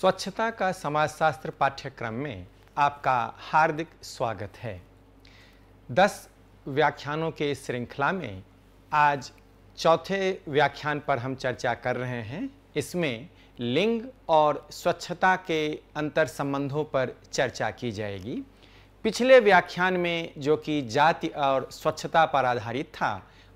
स्वच्छता का समाजशास्त्र पाठ्यक्रम में आपका हार्दिक स्वागत है दस व्याख्यानों के इस श्रृंखला में आज चौथे व्याख्यान पर हम चर्चा कर रहे हैं इसमें लिंग और स्वच्छता के अंतर संबंधों पर चर्चा की जाएगी पिछले व्याख्यान में जो कि जाति और स्वच्छता पर आधारित था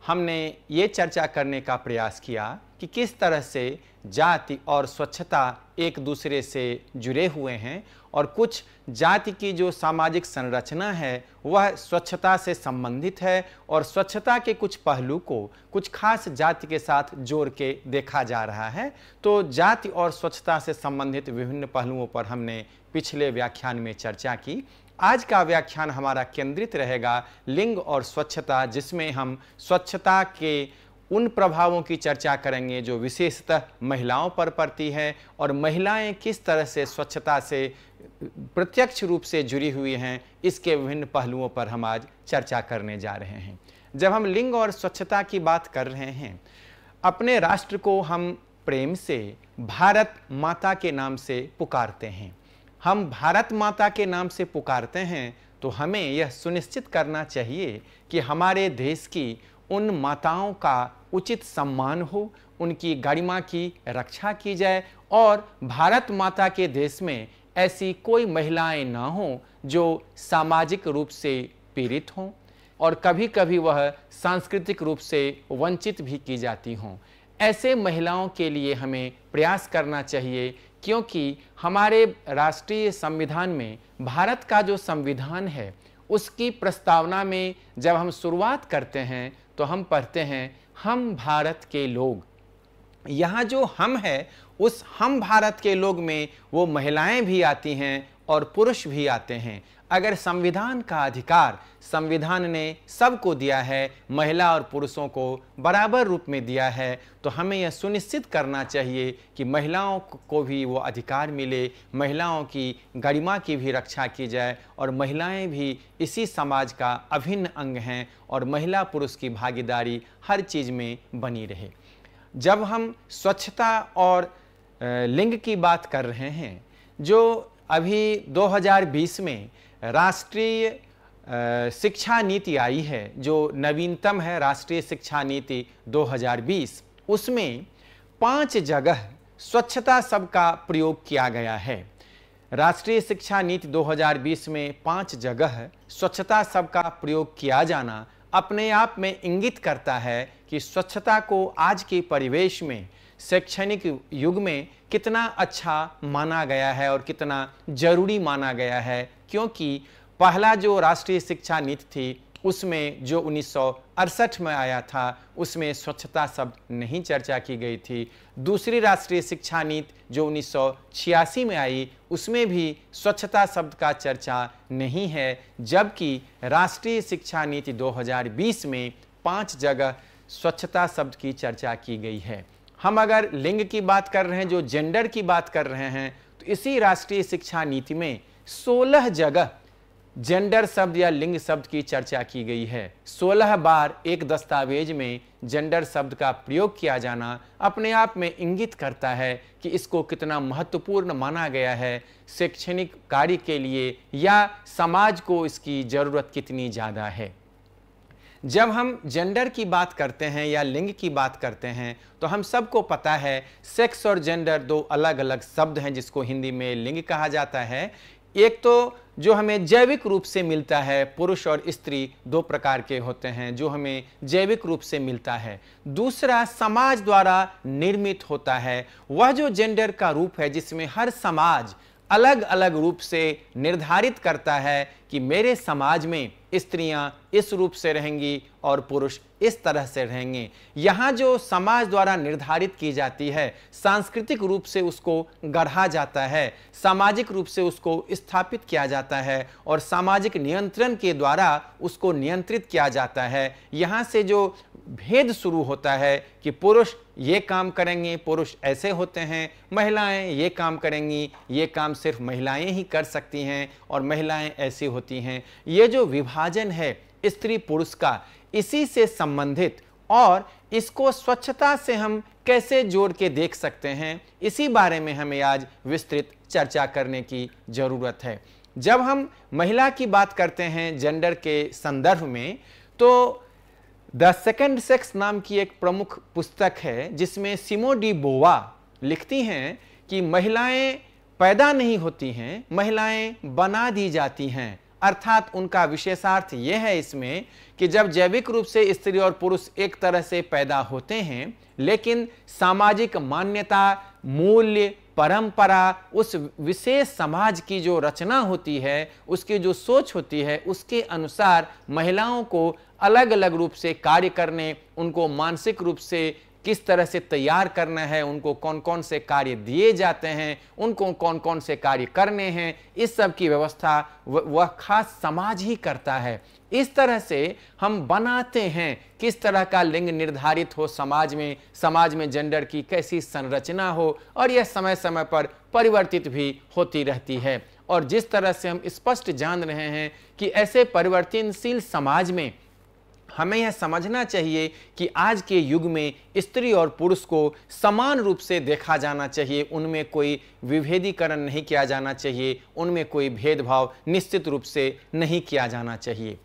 हमने ये चर्चा करने का प्रयास किया कि किस तरह से जाति और स्वच्छता एक दूसरे से जुड़े हुए हैं और कुछ जाति की जो सामाजिक संरचना है वह स्वच्छता से संबंधित है और स्वच्छता के कुछ पहलू को कुछ खास जाति के साथ जोड़ के देखा जा रहा है तो जाति और स्वच्छता से संबंधित विभिन्न पहलुओं पर हमने पिछले व्याख्यान में चर्चा की आज का व्याख्यान हमारा केंद्रित रहेगा लिंग और स्वच्छता जिसमें हम स्वच्छता के उन प्रभावों की चर्चा करेंगे जो विशेषतः महिलाओं पर पड़ती है और महिलाएं किस तरह से स्वच्छता से प्रत्यक्ष रूप से जुड़ी हुई हैं इसके विभिन्न पहलुओं पर हम आज चर्चा करने जा रहे हैं जब हम लिंग और स्वच्छता की बात कर रहे हैं अपने राष्ट्र को हम प्रेम से भारत माता के नाम से पुकारते हैं हम भारत माता के नाम से पुकारते हैं तो हमें यह सुनिश्चित करना चाहिए कि हमारे देश की उन माताओं का उचित सम्मान हो उनकी गरिमा की रक्षा की जाए और भारत माता के देश में ऐसी कोई महिलाएं ना हों जो सामाजिक रूप से पीड़ित हों और कभी कभी वह सांस्कृतिक रूप से वंचित भी की जाती हों ऐसे महिलाओं के लिए हमें प्रयास करना चाहिए क्योंकि हमारे राष्ट्रीय संविधान में भारत का जो संविधान है उसकी प्रस्तावना में जब हम शुरुआत करते हैं तो हम पढ़ते हैं हम भारत के लोग यहाँ जो हम है उस हम भारत के लोग में वो महिलाएं भी आती हैं और पुरुष भी आते हैं अगर संविधान का अधिकार संविधान ने सबको दिया है महिला और पुरुषों को बराबर रूप में दिया है तो हमें यह सुनिश्चित करना चाहिए कि महिलाओं को भी वो अधिकार मिले महिलाओं की गरिमा की भी रक्षा की जाए और महिलाएं भी इसी समाज का अभिन्न अंग हैं और महिला पुरुष की भागीदारी हर चीज़ में बनी रहे जब हम स्वच्छता और लिंग की बात कर रहे हैं जो अभी 2020 में राष्ट्रीय शिक्षा नीति आई है जो नवीनतम है राष्ट्रीय शिक्षा नीति 2020 उसमें पांच जगह स्वच्छता सब का प्रयोग किया गया है राष्ट्रीय शिक्षा नीति 2020 में पांच जगह स्वच्छता सब का प्रयोग किया जाना अपने आप में इंगित करता है कि स्वच्छता को आज के परिवेश में शैक्षणिक युग में कितना अच्छा माना गया है और कितना जरूरी माना गया है क्योंकि पहला जो राष्ट्रीय शिक्षा नीति थी उसमें जो उन्नीस में आया था उसमें स्वच्छता शब्द नहीं चर्चा की गई थी दूसरी राष्ट्रीय शिक्षा नीति जो उन्नीस में आई उसमें भी स्वच्छता शब्द का चर्चा नहीं है जबकि राष्ट्रीय शिक्षा नीति 2020 में पांच जगह स्वच्छता शब्द की चर्चा की गई है हम अगर लिंग की बात कर रहे हैं जो जेंडर की बात कर रहे हैं तो इसी राष्ट्रीय शिक्षा नीति में सोलह जगह जेंडर शब्द या लिंग शब्द की चर्चा की गई है 16 बार एक दस्तावेज में जेंडर शब्द का प्रयोग किया जाना अपने आप में इंगित करता है कि इसको कितना महत्वपूर्ण माना गया है शैक्षणिक कार्य के लिए या समाज को इसकी ज़रूरत कितनी ज़्यादा है जब हम जेंडर की बात करते हैं या लिंग की बात करते हैं तो हम सबको पता है सेक्स और जेंडर दो अलग अलग शब्द हैं जिसको हिंदी में लिंग कहा जाता है एक तो जो हमें जैविक रूप से मिलता है पुरुष और स्त्री दो प्रकार के होते हैं जो हमें जैविक रूप से मिलता है दूसरा समाज द्वारा निर्मित होता है वह जो जेंडर का रूप है जिसमें हर समाज अलग अलग रूप से निर्धारित करता है कि मेरे समाज में स्त्रियां इस रूप से रहेंगी और पुरुष इस तरह से रहेंगे यहाँ जो समाज द्वारा निर्धारित की जाती है सांस्कृतिक रूप से उसको गढ़ा जाता है सामाजिक रूप से उसको स्थापित किया जाता है और सामाजिक नियंत्रण के द्वारा उसको नियंत्रित किया जाता है यहाँ से जो भेद शुरू होता है कि पुरुष ये काम करेंगे पुरुष ऐसे होते हैं महिलाएं ये काम करेंगी ये काम सिर्फ महिलाएं ही कर सकती हैं और महिलाएं ऐसी होती होती हैं ये जो विभाजन है स्त्री पुरुष का इसी से संबंधित और इसको स्वच्छता से हम कैसे जोड़ के देख सकते हैं इसी बारे में हमें आज विस्तृत चर्चा करने की ज़रूरत है जब हम महिला की बात करते हैं जेंडर के संदर्भ में तो द सेकेंड सेक्स नाम की एक प्रमुख पुस्तक है जिसमें सिमो डी बोवा लिखती हैं कि महिलाएं पैदा नहीं होती हैं महिलाएं बना दी जाती हैं अर्थात उनका विशेषार्थ यह है इसमें कि जब जैविक रूप से स्त्री और पुरुष एक तरह से पैदा होते हैं लेकिन सामाजिक मान्यता मूल्य परंपरा उस विशेष समाज की जो रचना होती है उसकी जो सोच होती है उसके अनुसार महिलाओं को अलग अलग रूप से कार्य करने उनको मानसिक रूप से किस तरह से तैयार करना है उनको कौन कौन से कार्य दिए जाते हैं उनको कौन कौन से कार्य करने हैं इस सब की व्यवस्था वह खास समाज ही करता है इस तरह से हम बनाते हैं किस तरह का लिंग निर्धारित हो समाज में समाज में जेंडर की कैसी संरचना हो और यह समय समय पर परिवर्तित भी होती रहती है और जिस तरह से हम स्पष्ट जान रहे हैं कि ऐसे परिवर्तनशील समाज में हमें यह समझना चाहिए कि आज के युग में स्त्री और पुरुष को समान रूप से देखा जाना चाहिए उनमें कोई विभेदीकरण नहीं किया जाना चाहिए उनमें कोई भेदभाव निश्चित रूप से नहीं किया जाना चाहिए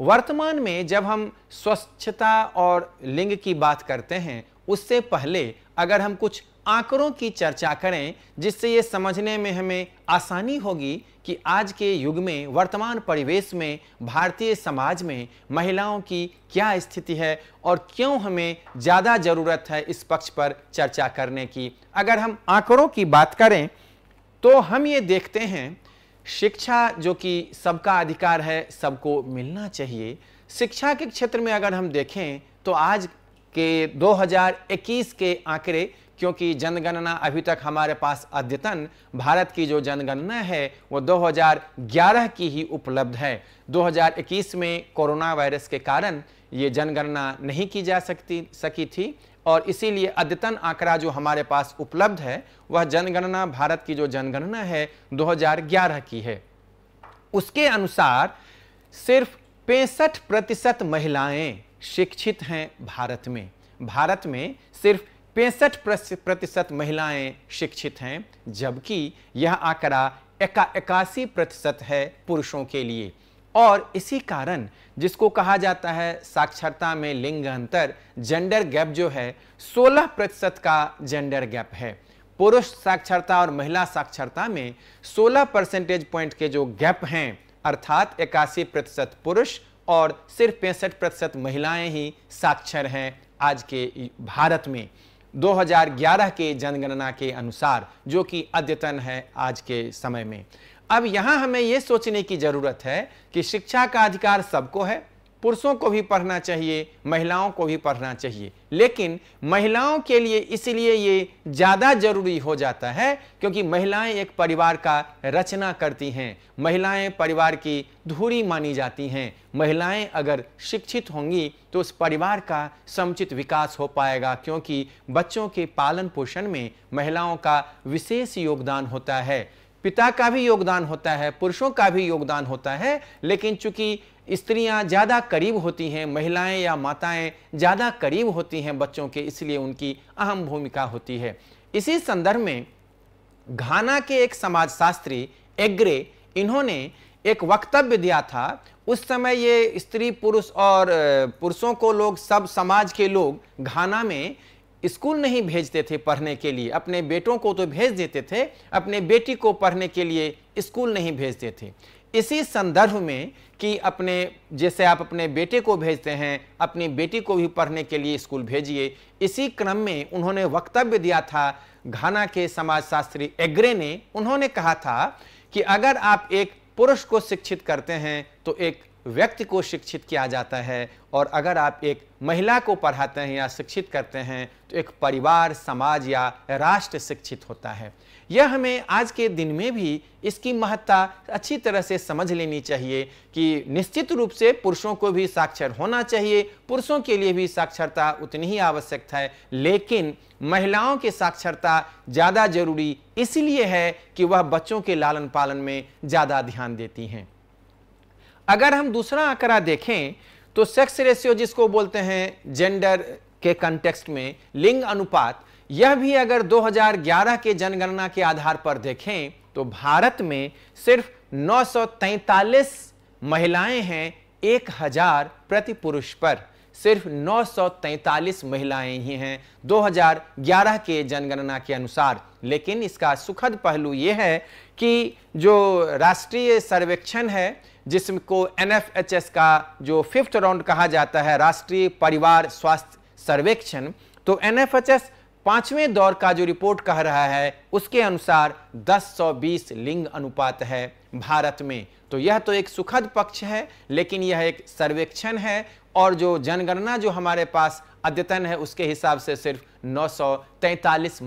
वर्तमान में जब हम स्वच्छता और लिंग की बात करते हैं उससे पहले अगर हम कुछ आंकड़ों की चर्चा करें जिससे ये समझने में हमें आसानी होगी कि आज के युग में वर्तमान परिवेश में भारतीय समाज में महिलाओं की क्या स्थिति है और क्यों हमें ज़्यादा ज़रूरत है इस पक्ष पर चर्चा करने की अगर हम आंकड़ों की बात करें तो हम ये देखते हैं शिक्षा जो कि सबका अधिकार है सबको मिलना चाहिए शिक्षा के क्षेत्र में अगर हम देखें तो आज के 2021 के आंकड़े क्योंकि जनगणना अभी तक हमारे पास अद्यतन भारत की जो जनगणना है वो 2011 की ही उपलब्ध है 2021 में कोरोना वायरस के कारण ये जनगणना नहीं की जा सकती सकी थी और इसीलिए अद्यतन आंकड़ा जो हमारे पास उपलब्ध है वह जनगणना भारत की जो जनगणना है 2011 की है उसके अनुसार सिर्फ पैंसठ प्रतिशत महिलाएं शिक्षित हैं भारत में भारत में सिर्फ पैंसठ प्रतिशत महिलाएं शिक्षित हैं जबकि यह आंकड़ा इक्यासी प्रतिशत है पुरुषों के लिए और इसी कारण जिसको कहा जाता है साक्षरता में लिंग अंतर जेंडर गैप जो है 16 प्रतिशत का जेंडर गैप है पुरुष साक्षरता और महिला साक्षरता में 16 परसेंटेज पॉइंट के जो गैप हैं अर्थात इक्यासी प्रतिशत पुरुष और सिर्फ पैंसठ प्रतिशत महिलाएं ही साक्षर हैं आज के भारत में 2011 के जनगणना के अनुसार जो कि अद्यतन है आज के समय में अब यहां हमें यह सोचने की ज़रूरत है कि शिक्षा का अधिकार सबको है पुरुषों को भी पढ़ना चाहिए महिलाओं को भी पढ़ना चाहिए लेकिन महिलाओं के लिए इसलिए ये ज़्यादा जरूरी हो जाता है क्योंकि महिलाएं एक परिवार का रचना करती हैं महिलाएं परिवार की धुरी मानी जाती हैं महिलाएं अगर शिक्षित होंगी तो उस परिवार का समुचित विकास हो पाएगा क्योंकि बच्चों के पालन पोषण में महिलाओं का विशेष योगदान होता है पिता का भी योगदान होता है पुरुषों का भी योगदान होता है लेकिन चूंकि स्त्रियां ज़्यादा करीब होती हैं महिलाएं या माताएं ज़्यादा करीब होती हैं बच्चों के इसलिए उनकी अहम भूमिका होती है इसी संदर्भ में घाना के एक समाजशास्त्री एग्रे इन्होंने एक वक्तव्य दिया था उस समय ये स्त्री पुरुष और पुरुषों को लोग सब समाज के लोग घाना में स्कूल नहीं भेजते थे पढ़ने के लिए अपने बेटों को तो भेज देते थे अपने बेटी को पढ़ने के लिए स्कूल नहीं भेजते थे इसी संदर्भ में कि अपने जैसे आप अपने बेटे को भेजते हैं अपनी बेटी को भी पढ़ने के लिए स्कूल भेजिए इसी क्रम में उन्होंने वक्तव्य दिया था घाना के समाजशास्त्री एग्रे ने उन्होंने कहा था कि अगर आप एक पुरुष को शिक्षित करते हैं तो एक व्यक्ति को शिक्षित किया जाता है और अगर आप एक महिला को पढ़ाते हैं या शिक्षित करते हैं तो एक परिवार समाज या राष्ट्र शिक्षित होता है यह हमें आज के दिन में भी इसकी महत्ता अच्छी तरह से समझ लेनी चाहिए कि निश्चित रूप से पुरुषों को भी साक्षर होना चाहिए पुरुषों के लिए भी साक्षरता उतनी ही आवश्यक है लेकिन महिलाओं की साक्षरता ज़्यादा जरूरी इसलिए है कि वह बच्चों के लालन पालन में ज़्यादा ध्यान देती हैं अगर हम दूसरा आंकड़ा देखें तो सेक्स रेशियो जिसको बोलते हैं जेंडर के कंटेक्स्ट में लिंग अनुपात यह भी अगर 2011 के जनगणना के आधार पर देखें तो भारत में सिर्फ 943 महिलाएं हैं 1000 प्रति पुरुष पर सिर्फ 943 महिलाएं ही हैं 2011 के जनगणना के अनुसार लेकिन इसका सुखद पहलू यह है कि जो राष्ट्रीय सर्वेक्षण है जिसको एनएफएचएस का जो फिफ्थ राउंड कहा जाता है राष्ट्रीय परिवार स्वास्थ्य सर्वेक्षण तो एनएफएचएस पांचवें दौर का जो रिपोर्ट कह रहा है उसके अनुसार 1020 लिंग अनुपात है भारत में तो यह तो एक सुखद पक्ष है लेकिन यह एक सर्वेक्षण है और जो जनगणना जो हमारे पास अद्यतन है उसके हिसाब से सिर्फ नौ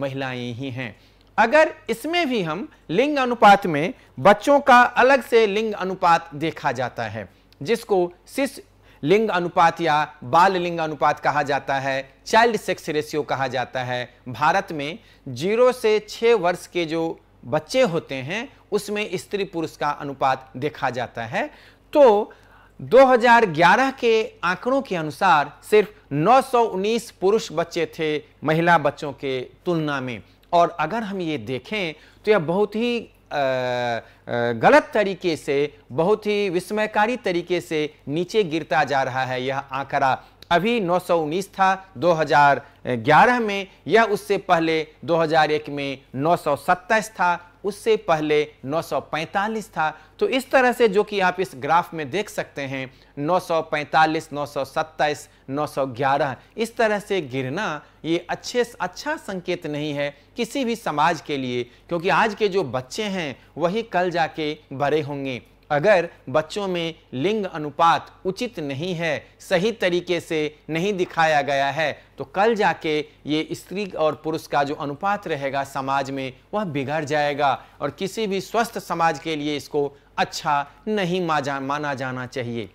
महिलाएं ही हैं अगर इसमें भी हम लिंग अनुपात में बच्चों का अलग से लिंग अनुपात देखा जाता है जिसको सिस लिंग अनुपात या बाल लिंग अनुपात कहा जाता है चाइल्ड सेक्स रेशियो कहा जाता है भारत में जीरो से छः वर्ष के जो बच्चे होते हैं उसमें स्त्री पुरुष का अनुपात देखा जाता है तो 2011 के आंकड़ों के अनुसार सिर्फ 919 पुरुष बच्चे थे महिला बच्चों के तुलना में और अगर हम ये देखें तो यह बहुत ही गलत तरीके से बहुत ही विस्मयकारी तरीके से नीचे गिरता जा रहा है यह आंकड़ा अभी उन्नीस था 2011 में यह उससे पहले 2001 में नौ था उससे पहले 945 था तो इस तरह से जो कि आप इस ग्राफ में देख सकते हैं 945, 927, 911 इस तरह से गिरना ये अच्छे अच्छा संकेत नहीं है किसी भी समाज के लिए क्योंकि आज के जो बच्चे हैं वही कल जाके बड़े होंगे अगर बच्चों में लिंग अनुपात उचित नहीं है सही तरीके से नहीं दिखाया गया है तो कल जाके ये स्त्री और पुरुष का जो अनुपात रहेगा समाज में वह बिगड़ जाएगा और किसी भी स्वस्थ समाज के लिए इसको अच्छा नहीं माना जाना चाहिए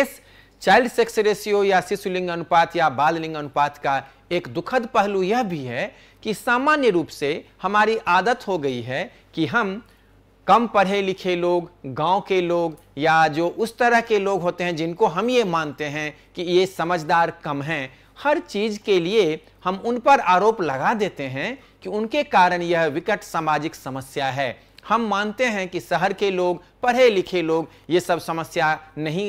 इस चाइल्ड सेक्स रेशियो या शिशु लिंग अनुपात या बाल लिंग अनुपात का एक दुखद पहलू यह भी है कि सामान्य रूप से हमारी आदत हो गई है कि हम कम पढ़े लिखे लोग गांव के लोग या जो उस तरह के लोग होते हैं जिनको हम ये मानते हैं कि ये समझदार कम हैं हर चीज़ के लिए हम उन पर आरोप लगा देते हैं कि उनके कारण यह विकट सामाजिक समस्या है हम मानते हैं कि शहर के लोग पढ़े लिखे लोग ये सब समस्या नहीं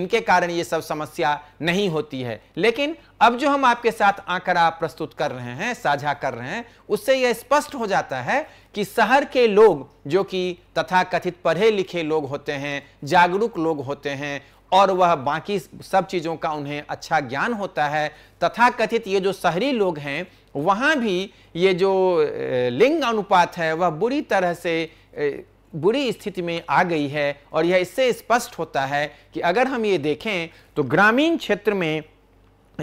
इनके कारण ये सब समस्या नहीं होती है लेकिन अब जो हम आपके साथ आंकड़ा प्रस्तुत कर रहे हैं साझा कर रहे हैं उससे यह स्पष्ट हो जाता है कि शहर के लोग जो कि तथा कथित पढ़े लिखे लोग होते हैं जागरूक लोग होते हैं और वह बाकी सब चीज़ों का उन्हें अच्छा ज्ञान होता है तथा कथित ये जो शहरी लोग हैं वहाँ भी ये जो लिंग अनुपात है वह बुरी तरह से बुरी स्थिति में आ गई है और यह इससे स्पष्ट होता है कि अगर हम ये देखें तो ग्रामीण क्षेत्र में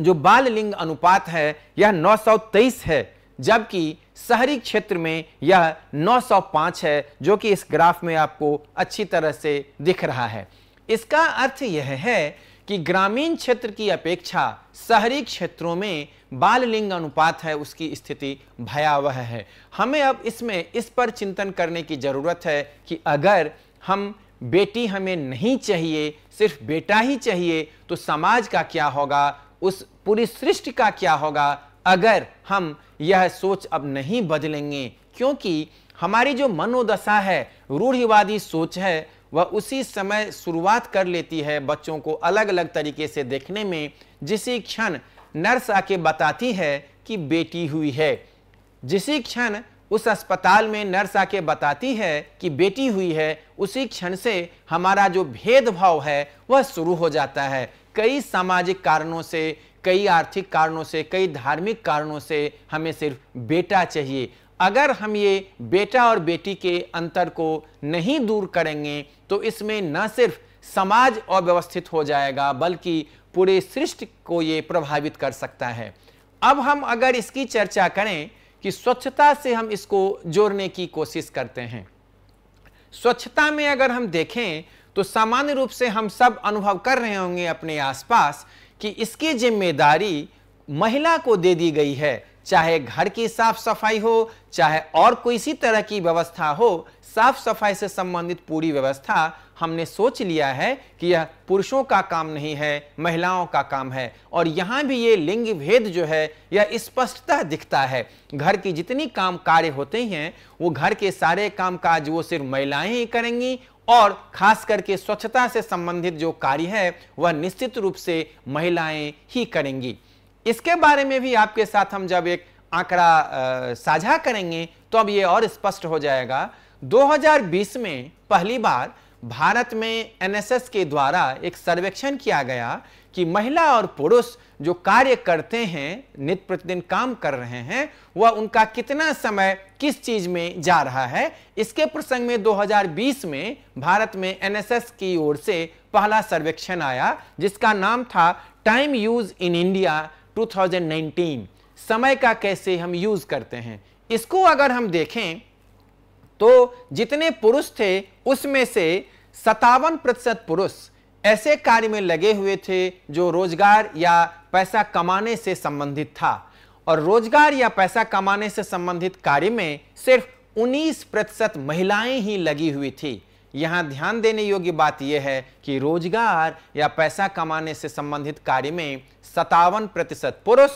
जो बाल लिंग अनुपात है यह 923 है जबकि शहरी क्षेत्र में यह 905 है जो कि इस ग्राफ में आपको अच्छी तरह से दिख रहा है इसका अर्थ यह है कि ग्रामीण क्षेत्र की अपेक्षा शहरी क्षेत्रों में बाल लिंग अनुपात है उसकी स्थिति भयावह है हमें अब इसमें इस पर चिंतन करने की ज़रूरत है कि अगर हम बेटी हमें नहीं चाहिए सिर्फ बेटा ही चाहिए तो समाज का क्या होगा उस पूरी सृष्टि का क्या होगा अगर हम यह सोच अब नहीं बदलेंगे क्योंकि हमारी जो मनोदशा है रूढ़िवादी सोच है वह उसी समय शुरुआत कर लेती है बच्चों को अलग अलग तरीके से देखने में जिसी क्षण नर्स आके बताती है कि बेटी हुई है जिसी क्षण उस अस्पताल में नर्स आके बताती है कि बेटी हुई है उसी क्षण से हमारा जो भेदभाव है वह शुरू हो जाता है कई सामाजिक कारणों से कई आर्थिक कारणों से कई धार्मिक कारणों से हमें सिर्फ बेटा चाहिए अगर हम ये बेटा और बेटी के अंतर को नहीं दूर करेंगे तो इसमें न सिर्फ समाज अव्यवस्थित हो जाएगा बल्कि पूरे सृष्टि को ये प्रभावित कर सकता है अब हम अगर इसकी चर्चा करें कि स्वच्छता से हम इसको जोड़ने की कोशिश करते हैं स्वच्छता में अगर हम देखें तो सामान्य रूप से हम सब अनुभव कर रहे होंगे अपने आसपास कि इसकी जिम्मेदारी महिला को दे दी गई है चाहे घर की साफ सफाई हो चाहे और कोई सी तरह की व्यवस्था हो साफ सफाई से संबंधित पूरी व्यवस्था हमने सोच लिया है कि यह पुरुषों का काम नहीं है महिलाओं का काम है और यहाँ भी ये लिंग भेद जो है यह स्पष्टता दिखता है घर की जितनी काम कार्य होते हैं वो घर के सारे काम काज वो सिर्फ महिलाएं ही करेंगी और खास करके स्वच्छता से संबंधित जो कार्य है वह निश्चित रूप से महिलाएं ही करेंगी इसके बारे में भी आपके साथ हम जब एक आंकड़ा साझा करेंगे तो अब ये और स्पष्ट हो जाएगा 2020 में पहली बार भारत में एनएसएस के द्वारा एक सर्वेक्षण किया गया कि महिला और पुरुष जो कार्य करते हैं नित प्रतिदिन काम कर रहे हैं वह उनका कितना समय किस चीज में जा रहा है इसके प्रसंग में 2020 में भारत में एनएसएस की ओर से पहला सर्वेक्षण आया जिसका नाम था टाइम यूज इन इंडिया 2019 समय का कैसे हम यूज करते हैं इसको अगर हम देखें तो जितने पुरुष थे उसमें से सतावन प्रतिशत पुरुष ऐसे कार्य में लगे हुए थे जो रोजगार या पैसा कमाने से संबंधित था और रोजगार या पैसा कमाने से संबंधित कार्य में सिर्फ 19 प्रतिशत महिलाएं ही लगी हुई थी यहां ध्यान देने योग्य बात यह है कि रोजगार या पैसा कमाने से संबंधित कार्य में सतावन प्रतिशत पुरुष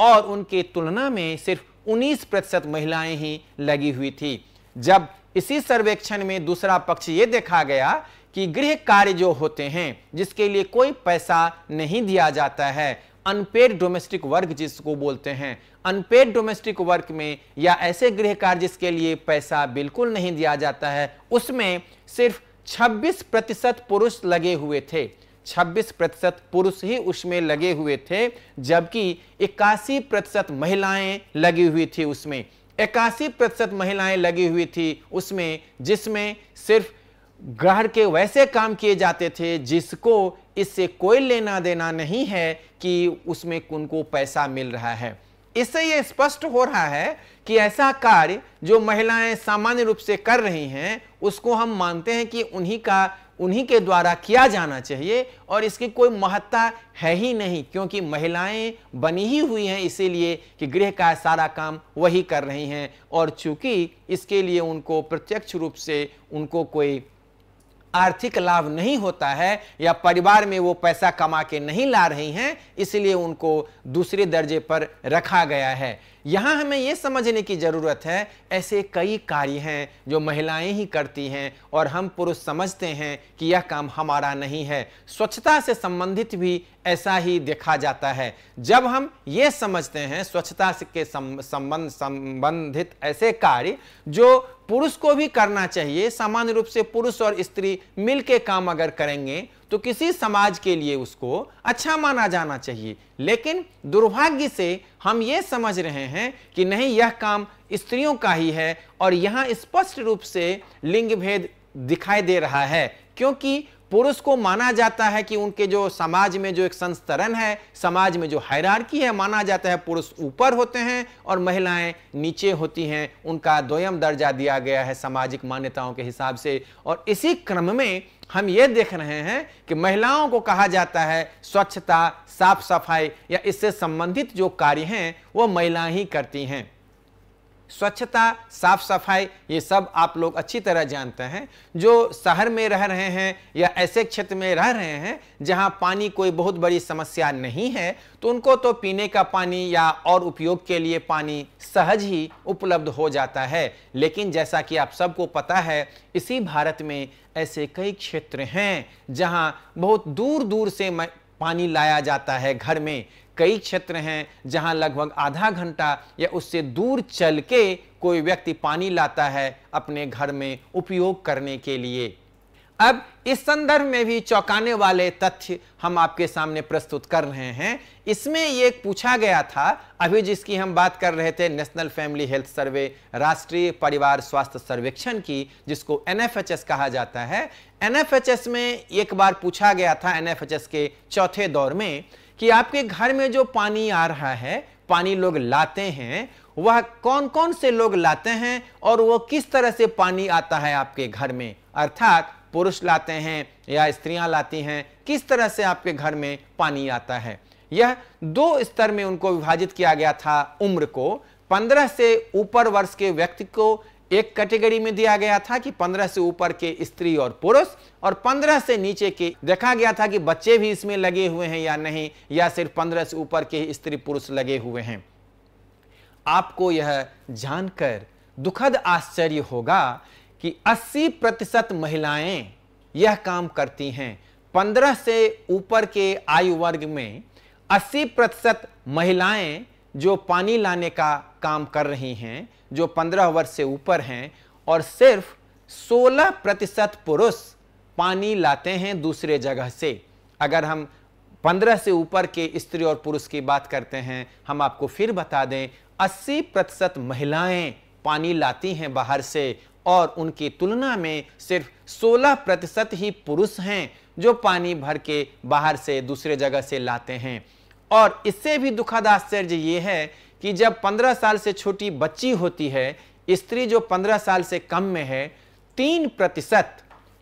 और उनके तुलना में सिर्फ 19 प्रतिशत महिलाएं ही लगी हुई थी जब इसी सर्वेक्षण में दूसरा पक्ष ये देखा गया कि गृह कार्य जो होते हैं जिसके लिए कोई पैसा नहीं दिया जाता है अनपेड डोमेस्टिक वर्क जिसको बोलते हैं अनपेड डोमेस्टिक वर्क में या ऐसे गृह कार्य जिसके लिए पैसा बिल्कुल नहीं दिया जाता है उसमें सिर्फ 26 प्रतिशत पुरुष लगे हुए थे 26 प्रतिशत पुरुष ही उसमें लगे हुए थे जबकि इक्यासी प्रतिशत महिलाएं लगी हुई थी उसमें इक्यासी प्रतिशत महिलाएं लगी हुई थी उसमें जिसमें सिर्फ घर के वैसे काम किए जाते थे जिसको इससे कोई लेना देना नहीं है कि उसमें उनको पैसा मिल रहा है इससे यह स्पष्ट हो रहा है कि ऐसा कार्य जो महिलाएं सामान्य रूप से कर रही हैं उसको हम मानते हैं कि उन्हीं का उन्हीं के द्वारा किया जाना चाहिए और इसकी कोई महत्ता है ही नहीं क्योंकि महिलाएं बनी ही हुई हैं इसीलिए कि गृह का सारा काम वही कर रही हैं और चूंकि इसके लिए उनको प्रत्यक्ष रूप से उनको कोई आर्थिक लाभ नहीं होता है या परिवार में वो पैसा कमा के नहीं ला रही हैं इसलिए उनको दूसरे दर्जे पर रखा गया है यहां हमें यह समझने की ज़रूरत है ऐसे कई कार्य हैं जो महिलाएं ही करती हैं और हम पुरुष समझते हैं कि यह काम हमारा नहीं है स्वच्छता से संबंधित भी ऐसा ही देखा जाता है जब हम ये समझते हैं स्वच्छता के संबंध संबंधित ऐसे कार्य जो पुरुष को भी करना चाहिए सामान्य रूप से पुरुष और स्त्री मिलके काम अगर करेंगे तो किसी समाज के लिए उसको अच्छा माना जाना चाहिए लेकिन दुर्भाग्य से हम ये समझ रहे हैं कि नहीं यह काम स्त्रियों का ही है और यहाँ स्पष्ट रूप से लिंग भेद दिखाई दे रहा है क्योंकि पुरुष को माना जाता है कि उनके जो समाज में जो एक संस्तरण है समाज में जो हैरारकी है माना जाता है पुरुष ऊपर होते हैं और महिलाएं नीचे होती हैं उनका द्वयम दर्जा दिया गया है सामाजिक मान्यताओं के हिसाब से और इसी क्रम में हम ये देख रहे हैं कि महिलाओं को कहा जाता है स्वच्छता साफ सफाई या इससे संबंधित जो कार्य हैं वो महिलाएं ही करती हैं स्वच्छता साफ सफाई ये सब आप लोग अच्छी तरह जानते हैं जो शहर में रह रहे हैं या ऐसे क्षेत्र में रह रहे हैं जहाँ पानी कोई बहुत बड़ी समस्या नहीं है तो उनको तो पीने का पानी या और उपयोग के लिए पानी सहज ही उपलब्ध हो जाता है लेकिन जैसा कि आप सबको पता है इसी भारत में ऐसे कई क्षेत्र हैं जहाँ बहुत दूर दूर से पानी लाया जाता है घर में कई क्षेत्र हैं जहां लगभग आधा घंटा या उससे दूर चल के कोई व्यक्ति पानी लाता है अपने घर में उपयोग करने के लिए अब इस संदर्भ में भी चौंकाने वाले तथ्य हम आपके सामने प्रस्तुत कर रहे हैं इसमें ये पूछा गया था अभी जिसकी हम बात कर रहे थे नेशनल फैमिली हेल्थ सर्वे राष्ट्रीय परिवार स्वास्थ्य सर्वेक्षण की जिसको एनएफएचएस कहा जाता है एनएफएचएस में एक बार पूछा गया था एनएफएचएस के चौथे दौर में कि आपके घर में जो पानी आ रहा है पानी लोग लाते हैं वह कौन कौन से लोग लाते हैं और वो किस तरह से पानी आता है आपके घर में अर्थात पुरुष लाते हैं या स्त्रियां लाती हैं किस तरह से आपके घर में पानी आता है यह दो स्तर में उनको विभाजित किया गया था उम्र को 15 से ऊपर वर्ष के व्यक्ति को एक कैटेगरी में दिया गया था कि 15 से ऊपर के स्त्री और पुरुष और 15 से नीचे के देखा गया था कि बच्चे भी इसमें लगे हुए हैं या नहीं या सिर्फ 15 से ऊपर के स्त्री पुरुष लगे हुए हैं आपको यह जानकर दुखद आश्चर्य होगा कि 80 प्रतिशत महिलाएं यह काम करती हैं 15 से ऊपर के आयु वर्ग में 80 प्रतिशत महिलाएं जो पानी लाने का काम कर रही हैं जो 15 वर्ष से ऊपर हैं और सिर्फ 16 प्रतिशत पुरुष पानी लाते हैं दूसरे जगह से अगर हम 15 से ऊपर के स्त्री और पुरुष की बात करते हैं हम आपको फिर बता दें 80 प्रतिशत महिलाएं पानी लाती हैं बाहर से और उनकी तुलना में सिर्फ 16 प्रतिशत ही पुरुष हैं जो पानी भर के बाहर से दूसरे जगह से लाते हैं और इससे भी दुखद आश्चर्य ये है कि जब 15 साल से छोटी बच्ची होती है स्त्री जो 15 साल से कम में है तीन प्रतिशत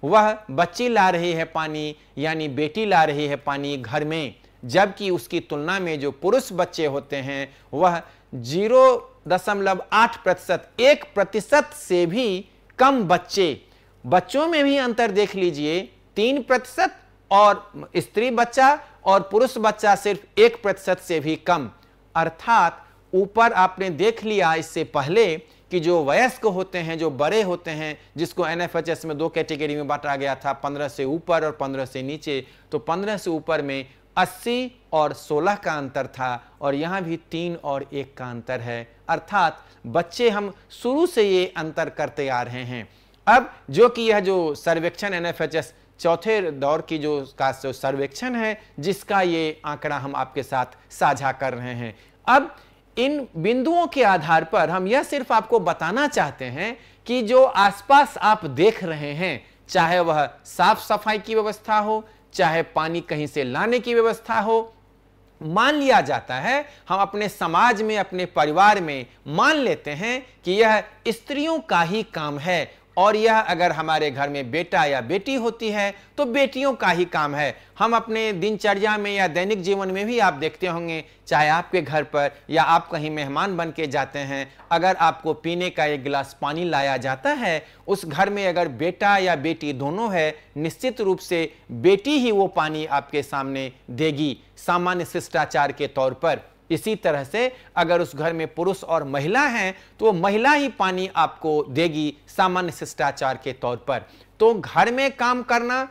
वह बच्ची ला रही है पानी यानी बेटी ला रही है पानी घर में जबकि उसकी तुलना में जो पुरुष बच्चे होते हैं वह जीरो दशमलव आठ प्रतिशत एक प्रतिशत से भी कम बच्चे बच्चों में भी अंतर देख लीजिए तीन प्रतिशत और स्त्री बच्चा और पुरुष बच्चा सिर्फ एक प्रतिशत से भी कम अर्थात ऊपर आपने देख लिया इससे पहले कि जो वयस्क होते हैं जो बड़े होते हैं जिसको एनएफएचएस में दो कैटेगरी में बांटा गया था 15 से ऊपर और 15 से नीचे तो 15 से ऊपर में 80 और 16 का अंतर था और यहाँ भी तीन और एक का अंतर है अर्थात बच्चे हम शुरू से ये अंतर करते आ रहे हैं अब जो कि यह जो सर्वेक्षण एनएफएचएस चौथे दौर की जो का सर्वेक्षण है जिसका ये आंकड़ा हम आपके साथ साझा कर रहे हैं अब इन बिंदुओं के आधार पर हम यह सिर्फ आपको बताना चाहते हैं कि जो आसपास आप देख रहे हैं चाहे वह साफ सफाई की व्यवस्था हो चाहे पानी कहीं से लाने की व्यवस्था हो मान लिया जाता है हम अपने समाज में अपने परिवार में मान लेते हैं कि यह स्त्रियों का ही काम है और यह अगर हमारे घर में बेटा या बेटी होती है तो बेटियों का ही काम है हम अपने दिनचर्या में या दैनिक जीवन में भी आप देखते होंगे चाहे आपके घर पर या आप कहीं मेहमान बन के जाते हैं अगर आपको पीने का एक गिलास पानी लाया जाता है उस घर में अगर बेटा या बेटी दोनों है निश्चित रूप से बेटी ही वो पानी आपके सामने देगी सामान्य शिष्टाचार के तौर पर इसी तरह से अगर उस घर में पुरुष और महिला हैं तो महिला ही पानी आपको देगी सामान्य शिष्टाचार के तौर पर तो घर में काम करना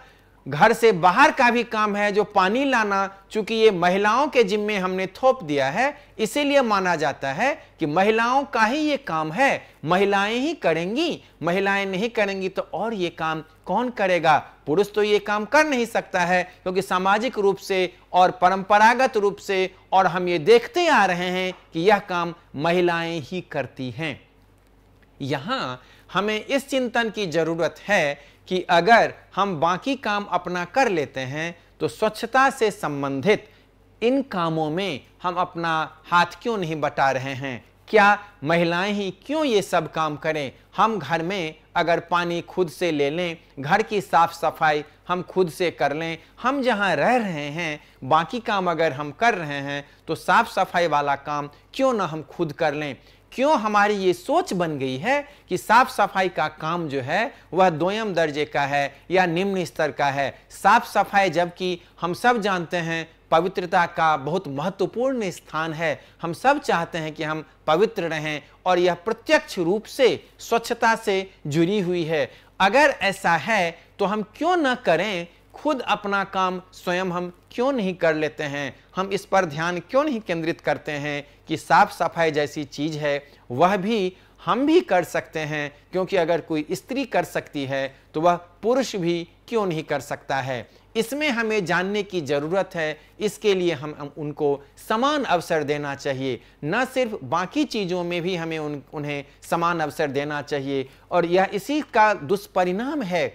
घर से बाहर का भी काम है जो पानी लाना चूंकि ये महिलाओं के जिम्मे हमने थोप दिया है इसीलिए माना जाता है कि महिलाओं का ही ये काम है महिलाएं ही करेंगी महिलाएं नहीं करेंगी तो और ये काम कौन करेगा पुरुष तो ये काम कर नहीं सकता है क्योंकि सामाजिक रूप से और परंपरागत रूप से और हम ये देखते आ रहे हैं कि यह काम महिलाएं ही करती हैं यहां हमें इस चिंतन की जरूरत है कि अगर हम बाकी काम अपना कर लेते हैं तो स्वच्छता से संबंधित इन कामों में हम अपना हाथ क्यों नहीं बटा रहे हैं क्या महिलाएं ही क्यों ये सब काम करें हम घर में अगर पानी खुद से ले लें घर की साफ सफाई हम खुद से कर लें हम जहाँ रह रहे हैं बाकी काम अगर हम कर रहे हैं तो साफ सफाई वाला काम क्यों ना हम खुद कर लें क्यों हमारी ये सोच बन गई है कि साफ सफाई का काम जो है वह दोयम दर्जे का है या निम्न स्तर का है साफ सफाई जबकि हम सब जानते हैं पवित्रता का बहुत महत्वपूर्ण स्थान है हम सब चाहते हैं कि हम पवित्र रहें और यह प्रत्यक्ष रूप से स्वच्छता से जुड़ी हुई है अगर ऐसा है तो हम क्यों ना करें खुद अपना काम स्वयं हम क्यों नहीं कर लेते हैं हम इस पर ध्यान क्यों नहीं केंद्रित करते हैं कि साफ सफाई जैसी चीज़ है वह भी हम भी कर सकते हैं क्योंकि अगर कोई स्त्री कर सकती है तो वह पुरुष भी क्यों नहीं कर सकता है इसमें हमें जानने की ज़रूरत है इसके लिए हम उनको समान अवसर देना चाहिए न सिर्फ बाकी चीज़ों में भी हमें उन उन्हें समान अवसर देना चाहिए और यह इसी का दुष्परिणाम है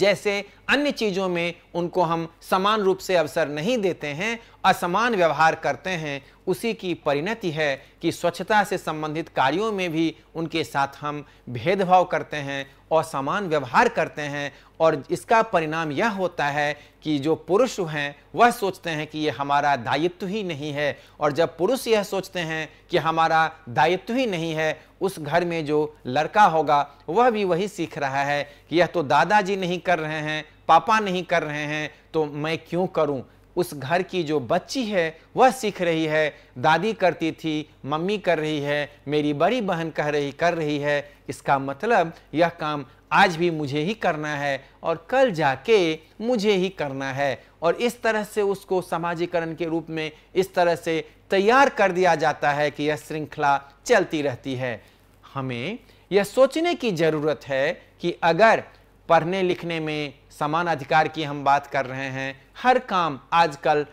जैसे अन्य चीज़ों में उनको हम समान रूप से अवसर नहीं देते हैं असमान व्यवहार करते हैं उसी की परिणति है कि स्वच्छता से संबंधित कार्यों में भी उनके साथ हम भेदभाव करते हैं और समान व्यवहार करते हैं और इसका परिणाम यह होता है कि जो पुरुष हैं वह सोचते हैं कि ये हमारा दायित्व ही नहीं है और जब पुरुष यह सोचते हैं कि हमारा दायित्व ही नहीं है उस घर में जो लड़का होगा वह भी वही सीख रहा है कि यह तो दादाजी नहीं कर रहे हैं पापा नहीं कर रहे हैं तो मैं क्यों करूं उस घर की जो बच्ची है वह सीख रही है दादी करती थी मम्मी कर रही है मेरी बड़ी बहन कह रही कर रही है इसका मतलब यह काम आज भी मुझे ही करना है और कल जाके मुझे ही करना है और इस तरह से उसको समाजीकरण के रूप में इस तरह से तैयार कर दिया जाता है कि यह श्रृंखला चलती रहती है हमें यह सोचने की ज़रूरत है कि अगर पढ़ने लिखने में समान अधिकार की हम बात कर रहे हैं हर काम आजकल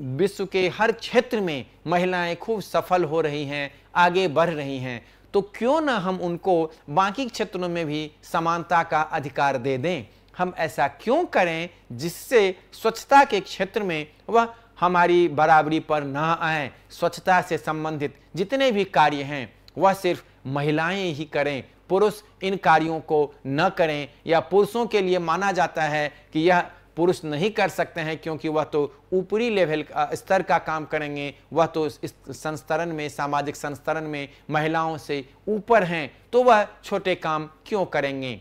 विश्व के हर क्षेत्र में महिलाएं खूब सफल हो रही हैं आगे बढ़ रही हैं तो क्यों ना हम उनको बाकी क्षेत्रों में भी समानता का अधिकार दे दें हम ऐसा क्यों करें जिससे स्वच्छता के क्षेत्र में वह हमारी बराबरी पर ना आए स्वच्छता से संबंधित जितने भी कार्य हैं वह सिर्फ महिलाएं ही करें पुरुष इन कार्यों को न करें या पुरुषों के लिए माना जाता है कि यह पुरुष नहीं कर सकते हैं क्योंकि वह तो ऊपरी लेवल स्तर का काम करेंगे वह तो इस संस्तरण में सामाजिक संस्तरण में महिलाओं से ऊपर हैं तो वह छोटे काम क्यों करेंगे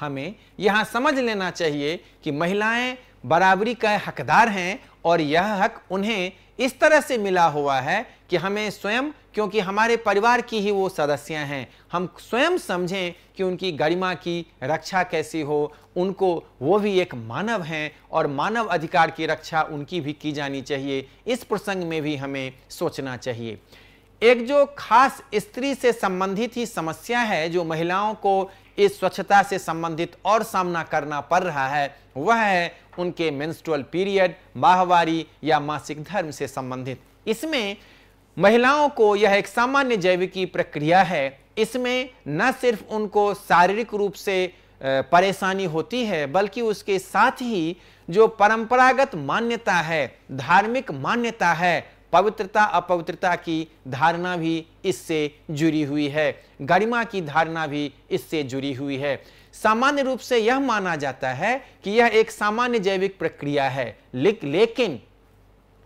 हमें यहाँ समझ लेना चाहिए कि महिलाएं बराबरी का हकदार हैं और यह हक उन्हें इस तरह से मिला हुआ है कि हमें स्वयं क्योंकि हमारे परिवार की ही वो सदस्य हैं हम स्वयं समझें कि उनकी गरिमा की रक्षा कैसी हो उनको वो भी एक मानव हैं और मानव अधिकार की रक्षा उनकी भी की जानी चाहिए इस प्रसंग में भी हमें सोचना चाहिए एक जो खास स्त्री से संबंधित ही समस्या है जो महिलाओं को इस स्वच्छता से संबंधित और सामना करना पड़ रहा है वह है उनके मेंस्ट्रुअल पीरियड माहवारी या मासिक धर्म से संबंधित इसमें महिलाओं को यह एक सामान्य जैविकी प्रक्रिया है इसमें न सिर्फ उनको शारीरिक रूप से परेशानी होती है बल्कि उसके साथ ही जो परंपरागत मान्यता है धार्मिक मान्यता है पवित्रता अपवित्रता की धारणा भी इससे जुड़ी हुई है गरिमा की धारणा भी इससे जुड़ी हुई है सामान्य रूप से यह माना जाता है कि यह एक सामान्य जैविक प्रक्रिया है लेकिन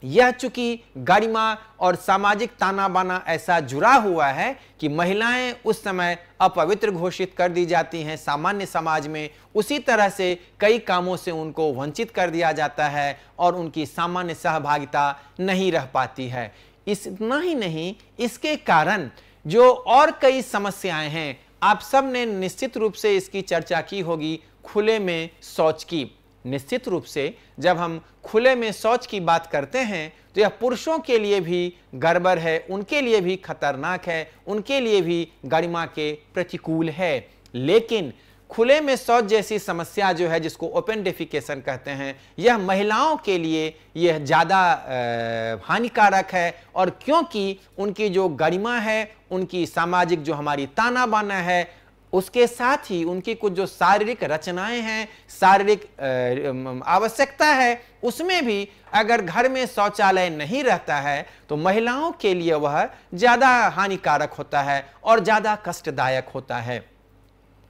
यह चूंकि गरिमा और सामाजिक ताना बाना ऐसा जुड़ा हुआ है कि महिलाएं उस समय अपवित्र घोषित कर दी जाती हैं सामान्य समाज में उसी तरह से कई कामों से उनको वंचित कर दिया जाता है और उनकी सामान्य सहभागिता नहीं रह पाती है इतना ही नहीं इसके कारण जो और कई समस्याएं हैं आप सब ने निश्चित रूप से इसकी चर्चा की होगी खुले में शौच की निश्चित रूप से जब हम खुले में शौच की बात करते हैं तो यह पुरुषों के लिए भी गड़बड़ है उनके लिए भी खतरनाक है उनके लिए भी गरिमा के प्रतिकूल है लेकिन खुले में शौच जैसी समस्या जो है जिसको ओपन डेफिकेशन कहते हैं यह महिलाओं के लिए यह ज़्यादा हानिकारक है और क्योंकि उनकी जो गरिमा है उनकी सामाजिक जो हमारी ताना बाना है उसके साथ ही उनकी कुछ जो शारीरिक रचनाएं हैं शारीरिक आवश्यकता है उसमें भी अगर घर में शौचालय नहीं रहता है तो महिलाओं के लिए वह ज़्यादा हानिकारक होता है और ज़्यादा कष्टदायक होता है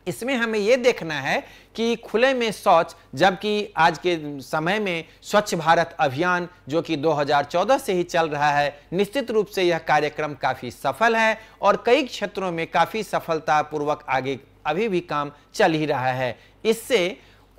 इसमें हमें यह देखना है कि खुले में शौच जबकि आज के समय में स्वच्छ भारत अभियान जो कि 2014 से ही चल रहा है निश्चित रूप से यह कार्यक्रम काफ़ी सफल है और कई क्षेत्रों में काफ़ी सफलतापूर्वक आगे अभी भी काम चल ही रहा है इससे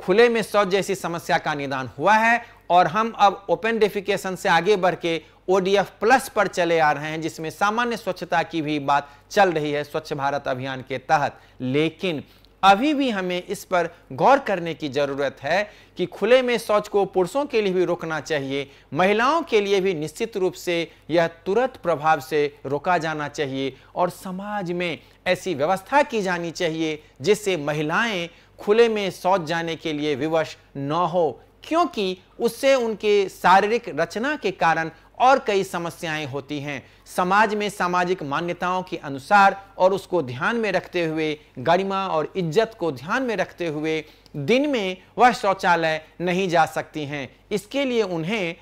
खुले में शौच जैसी समस्या का निदान हुआ है और हम अब ओपन डेफिकेशन से आगे बढ़ के ओडीएफ प्लस पर चले आ रहे हैं जिसमें सामान्य स्वच्छता की भी बात चल रही है स्वच्छ भारत अभियान के तहत लेकिन अभी भी हमें इस पर गौर करने की ज़रूरत है कि खुले में शौच को पुरुषों के लिए भी रोकना चाहिए महिलाओं के लिए भी निश्चित रूप से यह तुरंत प्रभाव से रोका जाना चाहिए और समाज में ऐसी व्यवस्था की जानी चाहिए जिससे महिलाएं खुले में शौच जाने के लिए विवश न हो क्योंकि उससे उनके शारीरिक रचना के कारण और कई समस्याएं होती हैं समाज में सामाजिक मान्यताओं के अनुसार और उसको ध्यान में रखते हुए गरिमा और इज्जत को ध्यान में रखते हुए दिन में वह शौचालय नहीं जा सकती हैं इसके लिए उन्हें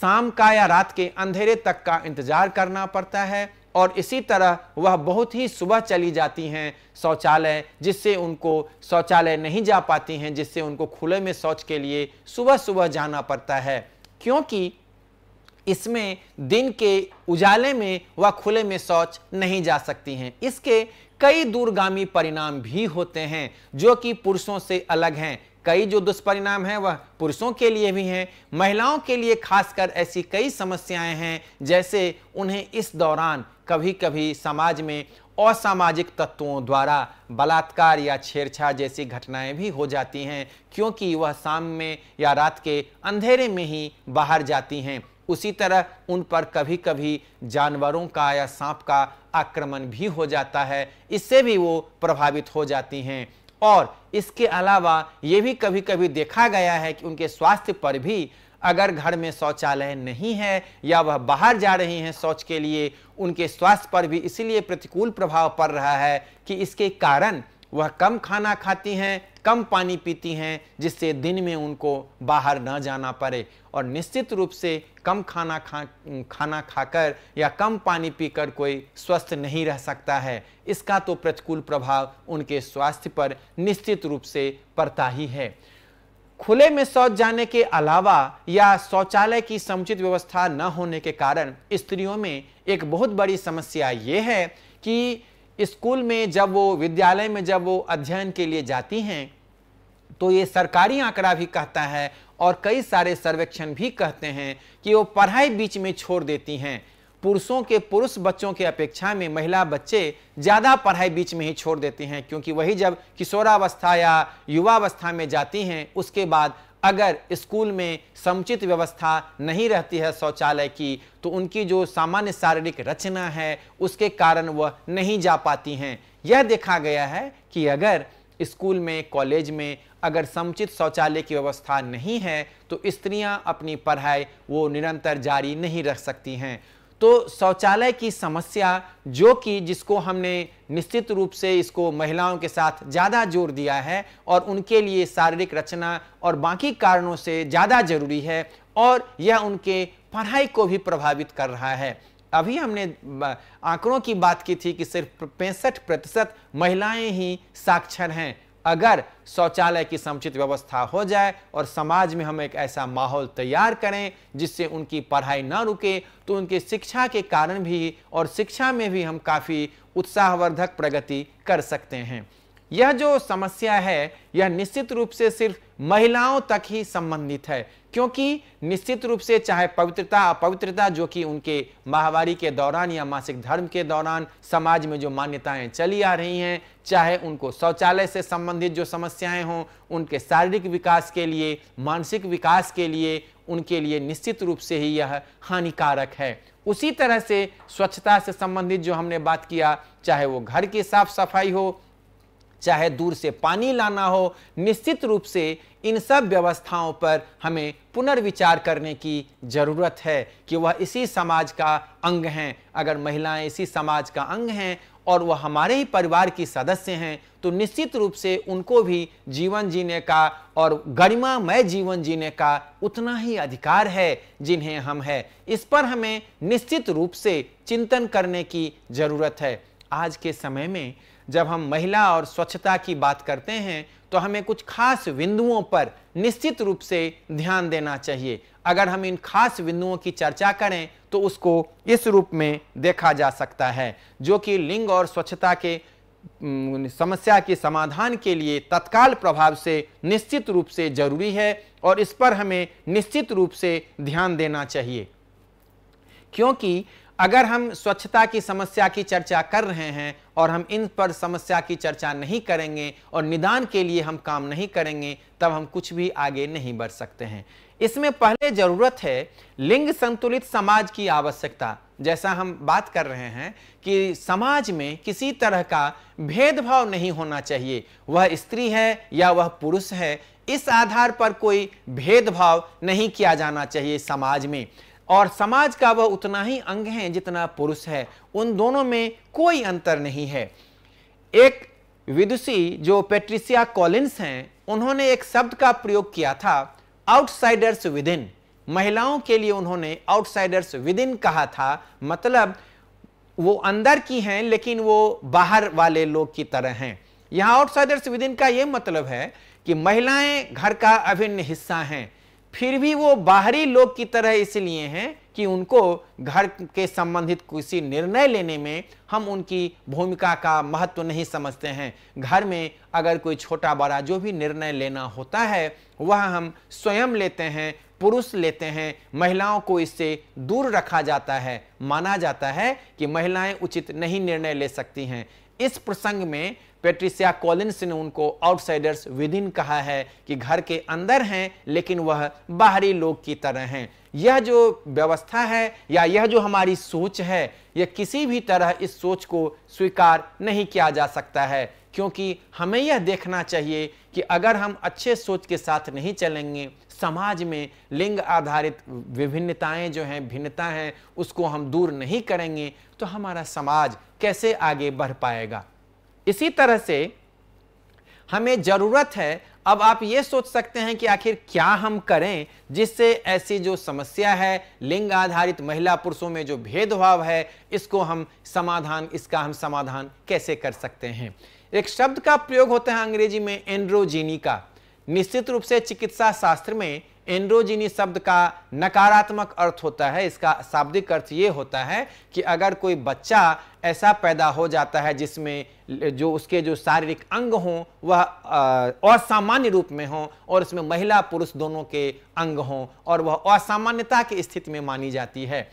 शाम का या रात के अंधेरे तक का इंतजार करना पड़ता है और इसी तरह वह बहुत ही सुबह चली जाती हैं शौचालय जिससे उनको शौचालय नहीं जा पाती हैं जिससे उनको खुले में शौच के लिए सुबह सुबह जाना पड़ता है क्योंकि इसमें दिन के उजाले में व खुले में शौच नहीं जा सकती हैं इसके कई दूरगामी परिणाम भी होते हैं जो कि पुरुषों से अलग हैं कई जो दुष्परिणाम हैं वह पुरुषों के लिए भी हैं महिलाओं के लिए खासकर ऐसी कई समस्याएं हैं जैसे उन्हें इस दौरान कभी कभी समाज में असामाजिक तत्वों द्वारा बलात्कार या छेड़छाड़ जैसी घटनाएं भी हो जाती हैं क्योंकि वह शाम में या रात के अंधेरे में ही बाहर जाती हैं उसी तरह उन पर कभी कभी जानवरों का या सांप का आक्रमण भी हो जाता है इससे भी वो प्रभावित हो जाती हैं और इसके अलावा ये भी कभी कभी देखा गया है कि उनके स्वास्थ्य पर भी अगर घर में शौचालय नहीं है या वह बाहर जा रही हैं शौच के लिए उनके स्वास्थ्य पर भी इसीलिए प्रतिकूल प्रभाव पड़ रहा है कि इसके कारण वह कम खाना खाती हैं कम पानी पीती हैं जिससे दिन में उनको बाहर न जाना पड़े और निश्चित रूप से कम खाना खा खाना खाकर या कम पानी पीकर कोई स्वस्थ नहीं रह सकता है इसका तो प्रतिकूल प्रभाव उनके स्वास्थ्य पर निश्चित रूप से पड़ता ही है खुले में शौच जाने के अलावा या शौचालय की समुचित व्यवस्था न होने के कारण स्त्रियों में एक बहुत बड़ी समस्या ये है कि स्कूल में जब वो विद्यालय में जब वो अध्ययन के लिए जाती हैं तो ये सरकारी आंकड़ा भी कहता है और कई सारे सर्वेक्षण भी कहते हैं कि वो पढ़ाई बीच में छोड़ देती हैं पुरुषों के पुरुष बच्चों के अपेक्षा में महिला बच्चे ज़्यादा पढ़ाई बीच में ही छोड़ देते हैं क्योंकि वही जब किशोरावस्था या युवावस्था में जाती हैं उसके बाद अगर स्कूल में समुचित व्यवस्था नहीं रहती है शौचालय की तो उनकी जो सामान्य शारीरिक रचना है उसके कारण वह नहीं जा पाती हैं यह देखा गया है कि अगर स्कूल में कॉलेज में अगर समुचित शौचालय की व्यवस्था नहीं है तो स्त्रियां अपनी पढ़ाई वो निरंतर जारी नहीं रख सकती हैं तो शौचालय की समस्या जो कि जिसको हमने निश्चित रूप से इसको महिलाओं के साथ ज़्यादा जोर दिया है और उनके लिए शारीरिक रचना और बाकी कारणों से ज़्यादा जरूरी है और यह उनके पढ़ाई को भी प्रभावित कर रहा है अभी हमने आंकड़ों की बात की थी कि सिर्फ पैंसठ प्रतिशत महिलाएं ही साक्षर हैं अगर शौचालय की समुचित व्यवस्था हो जाए और समाज में हम एक ऐसा माहौल तैयार करें जिससे उनकी पढ़ाई ना रुके तो उनके शिक्षा के कारण भी और शिक्षा में भी हम काफ़ी उत्साहवर्धक प्रगति कर सकते हैं यह जो समस्या है यह निश्चित रूप से सिर्फ महिलाओं तक ही संबंधित है क्योंकि निश्चित रूप से चाहे पवित्रता अपवित्रता जो कि उनके माहवारी के दौरान या मासिक धर्म के दौरान समाज में जो मान्यताएं चली आ रही हैं चाहे उनको शौचालय से संबंधित जो समस्याएं हों उनके शारीरिक विकास के लिए मानसिक विकास के लिए उनके लिए निश्चित रूप से ही यह हानिकारक है उसी तरह से स्वच्छता से संबंधित जो हमने बात किया चाहे वो घर की साफ सफाई हो चाहे दूर से पानी लाना हो निश्चित रूप से इन सब व्यवस्थाओं पर हमें पुनर्विचार करने की ज़रूरत है कि वह इसी समाज का अंग हैं अगर महिलाएं इसी समाज का अंग हैं और वह हमारे ही परिवार की सदस्य हैं तो निश्चित रूप से उनको भी जीवन जीने का और गरिमामय जीवन जीने का उतना ही अधिकार है जिन्हें हम है इस पर हमें निश्चित रूप से चिंतन करने की ज़रूरत है आज के समय में जब हम महिला और स्वच्छता की बात करते हैं तो हमें कुछ खास बिंदुओं पर निश्चित रूप से ध्यान देना चाहिए अगर हम इन खास बिंदुओं की चर्चा करें तो उसको इस रूप में देखा जा सकता है जो कि लिंग और स्वच्छता के समस्या के समाधान के लिए तत्काल प्रभाव से निश्चित रूप से जरूरी है और इस पर हमें निश्चित रूप से ध्यान देना चाहिए क्योंकि अगर हम स्वच्छता की समस्या की चर्चा कर रहे हैं और हम इन पर समस्या की चर्चा नहीं करेंगे और निदान के लिए हम काम नहीं करेंगे तब हम कुछ भी आगे नहीं बढ़ सकते हैं इसमें पहले जरूरत है लिंग संतुलित समाज की आवश्यकता जैसा हम बात कर रहे हैं कि समाज में किसी तरह का भेदभाव नहीं होना चाहिए वह स्त्री है या वह पुरुष है इस आधार पर कोई भेदभाव नहीं किया जाना चाहिए समाज में और समाज का वह उतना ही अंग है जितना पुरुष है उन दोनों में कोई अंतर नहीं है एक विदुषी जो पेट्रिसिया कॉलिन्स हैं उन्होंने एक शब्द का प्रयोग किया था आउटसाइडर्स विद इन महिलाओं के लिए उन्होंने आउटसाइडर्स विदिन कहा था मतलब वो अंदर की हैं लेकिन वो बाहर वाले लोग की तरह हैं यहाँ आउटसाइडर्स विद इन का ये मतलब है कि महिलाएं घर का अभिन्न हिस्सा हैं फिर भी वो बाहरी लोग की तरह इसलिए हैं कि उनको घर के संबंधित किसी निर्णय लेने में हम उनकी भूमिका का महत्व नहीं समझते हैं घर में अगर कोई छोटा बड़ा जो भी निर्णय लेना होता है वह हम स्वयं लेते हैं पुरुष लेते हैं महिलाओं को इससे दूर रखा जाता है माना जाता है कि महिलाएं उचित नहीं निर्णय ले सकती हैं इस प्रसंग में पेट्रिसिया कॉलिन्स ने उनको आउटसाइडर्स विद इन कहा है कि घर के अंदर हैं लेकिन वह बाहरी लोग की तरह हैं यह जो व्यवस्था है या यह जो हमारी सोच है यह किसी भी तरह इस सोच को स्वीकार नहीं किया जा सकता है क्योंकि हमें यह देखना चाहिए कि अगर हम अच्छे सोच के साथ नहीं चलेंगे समाज में लिंग आधारित विभिन्नताएं जो हैं भिन्नता हैं उसको हम दूर नहीं करेंगे तो हमारा समाज कैसे आगे बढ़ पाएगा इसी तरह से हमें जरूरत है अब आप ये सोच सकते हैं कि आखिर क्या हम करें जिससे ऐसी जो समस्या है लिंग आधारित महिला पुरुषों में जो भेदभाव है इसको हम समाधान इसका हम समाधान कैसे कर सकते हैं एक शब्द का प्रयोग होता है अंग्रेजी में एंड्रोजीनी का निश्चित रूप से चिकित्सा शास्त्र में एंड्रोजिनी शब्द का नकारात्मक अर्थ होता है इसका शाब्दिक अर्थ ये होता है कि अगर कोई बच्चा ऐसा पैदा हो जाता है जिसमें जो उसके जो शारीरिक अंग हों वह असामान्य रूप में हों और उसमें महिला पुरुष दोनों के अंग हों और वह असामान्यता की स्थिति में मानी जाती है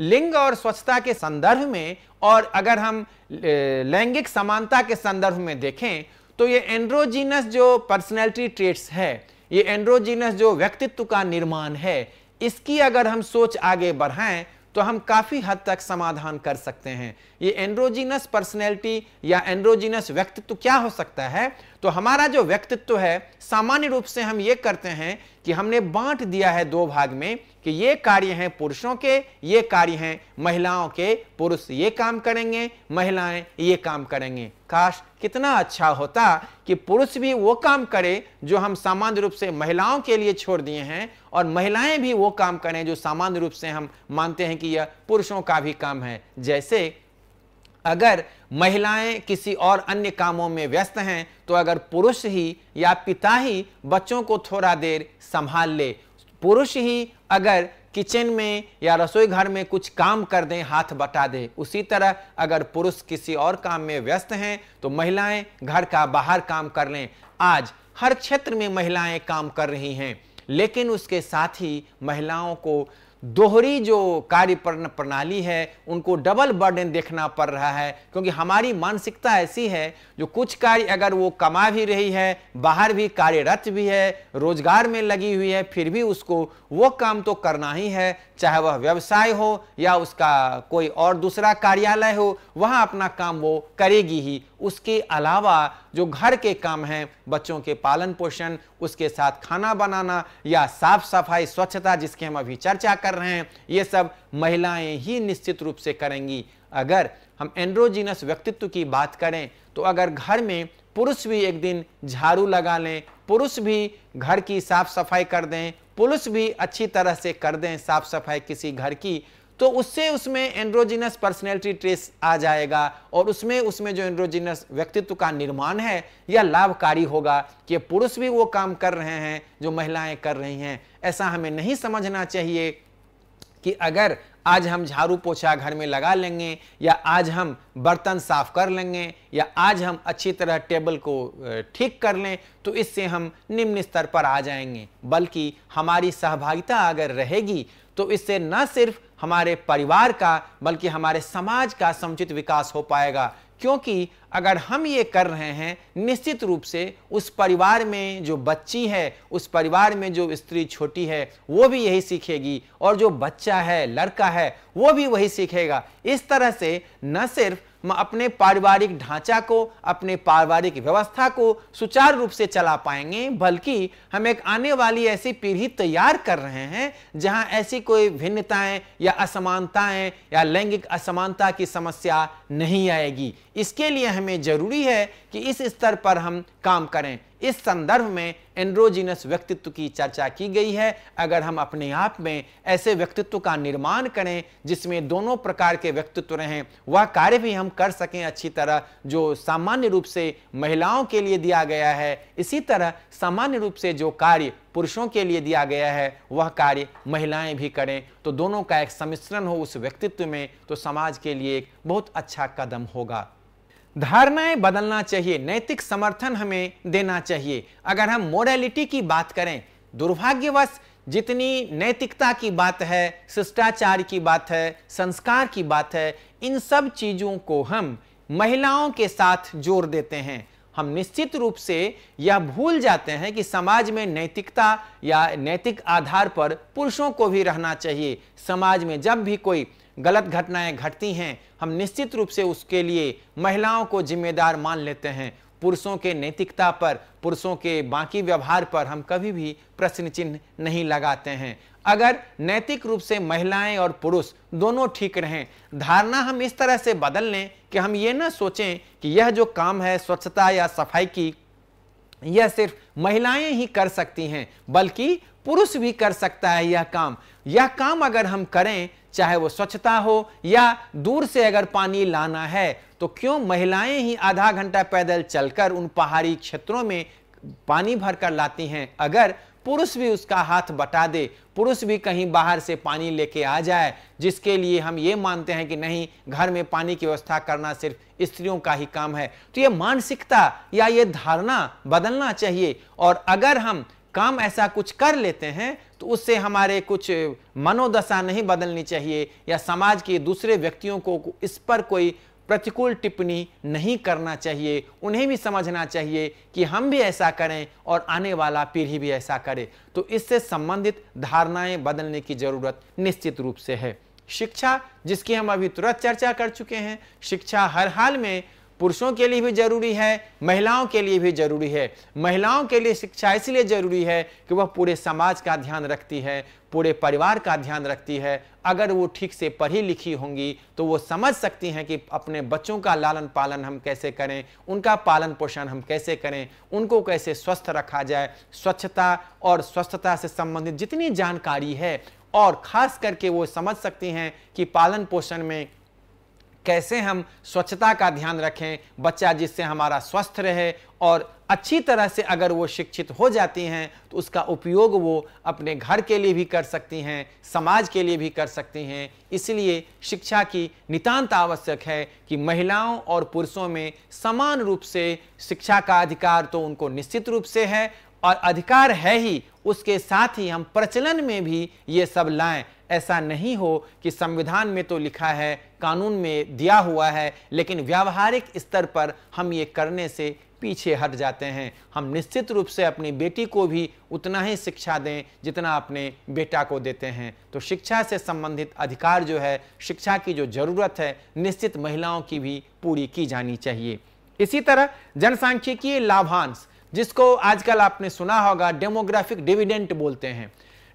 लिंग और स्वच्छता के संदर्भ में और अगर हम लैंगिक समानता के संदर्भ में देखें तो ये एंड्रोजीनस जो पर्सनैलिटी ट्रेट्स है ये एंड्रोजीनस जो व्यक्तित्व का निर्माण है इसकी अगर हम सोच आगे बढ़ाएं तो हम काफ़ी हद तक समाधान कर सकते हैं ये एंड्रोजीनस पर्सनैलिटी या एंड्रोजीनस व्यक्तित्व क्या हो सकता है तो हमारा जो व्यक्तित्व है सामान्य रूप से हम ये करते हैं कि हमने बांट दिया है दो भाग में कि ये कार्य हैं पुरुषों के ये कार्य हैं महिलाओं के पुरुष ये काम करेंगे महिलाएं ये काम करेंगे काश कितना अच्छा होता कि पुरुष भी वो काम करे जो हम सामान्य रूप से महिलाओं के लिए छोड़ दिए हैं और महिलाएं भी वो काम करें जो सामान्य रूप से हम मानते हैं कि यह पुरुषों का भी काम है जैसे अगर महिलाएं किसी और अन्य कामों में व्यस्त हैं तो अगर पुरुष ही या पिता ही बच्चों को थोड़ा देर संभाल ले पुरुष ही अगर किचन में या रसोई घर में कुछ काम कर दें हाथ बटा दें उसी तरह अगर पुरुष किसी और काम में व्यस्त हैं तो महिलाएं घर का बाहर काम कर लें आज हर क्षेत्र में महिलाएं काम कर रही हैं लेकिन उसके साथ ही महिलाओं को दोहरी जो कार्य प्रणाली है उनको डबल बर्डन देखना पड़ रहा है क्योंकि हमारी मानसिकता ऐसी है जो कुछ कार्य अगर वो कमा भी रही है बाहर भी कार्यरत भी है रोजगार में लगी हुई है फिर भी उसको वो काम तो करना ही है चाहे वह व्यवसाय हो या उसका कोई और दूसरा कार्यालय हो वहाँ अपना काम वो करेगी ही उसके अलावा जो घर के काम हैं बच्चों के पालन पोषण उसके साथ खाना बनाना या साफ सफाई स्वच्छता जिसकी हम अभी चर्चा कर रहे हैं ये सब महिलाएं ही निश्चित रूप से करेंगी अगर हम एंड्रोजीनस व्यक्तित्व की बात करें तो अगर घर में पुरुष भी एक दिन झाड़ू लगा लें पुरुष भी घर की साफ सफाई कर दें पुलिस भी अच्छी तरह से कर दें साफ सफाई किसी घर की तो उससे उसमें एंड्रोजिनस पर्सनैलिटी ट्रेस आ जाएगा और उसमें उसमें जो एंड्रोजिनस व्यक्तित्व का निर्माण है यह लाभकारी होगा कि पुरुष भी वो काम कर रहे हैं जो महिलाएं कर रही हैं ऐसा हमें नहीं समझना चाहिए कि अगर आज हम झाड़ू पोछा घर में लगा लेंगे या आज हम बर्तन साफ कर लेंगे या आज हम अच्छी तरह टेबल को ठीक कर लें तो इससे हम निम्न स्तर पर आ जाएंगे बल्कि हमारी सहभागिता अगर रहेगी तो इससे न सिर्फ हमारे परिवार का बल्कि हमारे समाज का समुचित विकास हो पाएगा क्योंकि अगर हम ये कर रहे हैं निश्चित रूप से उस परिवार में जो बच्ची है उस परिवार में जो स्त्री छोटी है वो भी यही सीखेगी और जो बच्चा है लड़का है वो भी वही सीखेगा इस तरह से न सिर्फ अपने पारिवारिक ढांचा को अपने पारिवारिक व्यवस्था को सुचारू रूप से चला पाएंगे बल्कि हम एक आने वाली ऐसी पीढ़ी तैयार कर रहे हैं जहां ऐसी कोई भिन्नताएं या असमानताएं या लैंगिक असमानता की समस्या नहीं आएगी इसके लिए हमें जरूरी है कि इस स्तर पर हम काम करें इस संदर्भ में एंड्रोजीनस व्यक्तित्व की चर्चा की गई है अगर हम अपने आप में ऐसे व्यक्तित्व का निर्माण करें जिसमें दोनों प्रकार के व्यक्तित्व रहें वह कार्य भी हम कर सकें अच्छी तरह जो सामान्य रूप से महिलाओं के लिए दिया गया है इसी तरह सामान्य रूप से जो कार्य पुरुषों के लिए दिया गया है वह कार्य महिलाएं भी करें तो दोनों का एक सम्मिश्रण हो उस व्यक्तित्व में तो समाज के लिए एक बहुत अच्छा कदम होगा धारणाएं बदलना चाहिए नैतिक समर्थन हमें देना चाहिए अगर हम मोरालिटी की बात करें दुर्भाग्यवश जितनी नैतिकता की बात है शिष्टाचार की बात है संस्कार की बात है इन सब चीज़ों को हम महिलाओं के साथ जोड़ देते हैं हम निश्चित रूप से यह भूल जाते हैं कि समाज में नैतिकता या नैतिक आधार पर पुरुषों को भी रहना चाहिए समाज में जब भी कोई गलत घटनाएं घटती हैं हम निश्चित रूप से उसके लिए महिलाओं को जिम्मेदार मान लेते हैं पुरुषों के नैतिकता पर पुरुषों के बाकी व्यवहार पर हम कभी भी प्रश्न चिन्ह नहीं लगाते हैं अगर नैतिक रूप से महिलाएं और पुरुष दोनों ठीक रहें धारणा हम इस तरह से बदल लें कि हम ये ना सोचें कि यह जो काम है स्वच्छता या सफाई की यह सिर्फ महिलाएं ही कर सकती हैं बल्कि पुरुष भी कर सकता है यह काम यह काम अगर हम करें चाहे वो स्वच्छता हो या दूर से अगर पानी लाना है तो क्यों महिलाएं ही आधा घंटा पैदल चलकर उन पहाड़ी क्षेत्रों में पानी भर कर लाती हैं अगर पुरुष भी उसका हाथ बटा दे पुरुष भी कहीं बाहर से पानी लेके आ जाए जिसके लिए हम ये मानते हैं कि नहीं घर में पानी की व्यवस्था करना सिर्फ स्त्रियों का ही काम है तो ये मानसिकता या ये धारणा बदलना चाहिए और अगर हम काम ऐसा कुछ कर लेते हैं तो उससे हमारे कुछ मनोदशा नहीं बदलनी चाहिए या समाज के दूसरे व्यक्तियों को इस पर कोई प्रतिकूल टिप्पणी नहीं करना चाहिए उन्हें भी समझना चाहिए कि हम भी ऐसा करें और आने वाला पीढ़ी भी ऐसा करे तो इससे संबंधित धारणाएं बदलने की ज़रूरत निश्चित रूप से है शिक्षा जिसकी हम अभी तुरंत चर्चा कर चुके हैं शिक्षा हर हाल में पुरुषों के लिए भी जरूरी है महिलाओं के लिए भी जरूरी है महिलाओं के लिए शिक्षा इसलिए जरूरी है कि वह पूरे समाज का ध्यान रखती है पूरे परिवार का ध्यान रखती है अगर वो ठीक से पढ़ी लिखी होंगी तो वो समझ सकती हैं कि अपने बच्चों का लालन पालन हम कैसे करें उनका पालन पोषण हम कैसे करें उनको कैसे स्वस्थ रखा जाए स्वच्छता और स्वस्थता से संबंधित जितनी जानकारी है और खास करके वो समझ सकती हैं कि पालन पोषण में कैसे हम स्वच्छता का ध्यान रखें बच्चा जिससे हमारा स्वस्थ रहे और अच्छी तरह से अगर वो शिक्षित हो जाती हैं तो उसका उपयोग वो अपने घर के लिए भी कर सकती हैं समाज के लिए भी कर सकती हैं इसलिए शिक्षा की नितांत आवश्यक है कि महिलाओं और पुरुषों में समान रूप से शिक्षा का अधिकार तो उनको निश्चित रूप से है और अधिकार है ही उसके साथ ही हम प्रचलन में भी ये सब लाएं ऐसा नहीं हो कि संविधान में तो लिखा है कानून में दिया हुआ है लेकिन व्यावहारिक स्तर पर हम ये करने से पीछे हट जाते हैं हम निश्चित रूप से अपनी बेटी को भी उतना ही शिक्षा दें जितना अपने बेटा को देते हैं तो शिक्षा से संबंधित अधिकार जो है शिक्षा की जो जरूरत है निश्चित महिलाओं की भी पूरी की जानी चाहिए इसी तरह जनसांख्यिकीय लाभांश जिसको आजकल आपने सुना होगा डेमोग्राफिक डिविडेंट बोलते हैं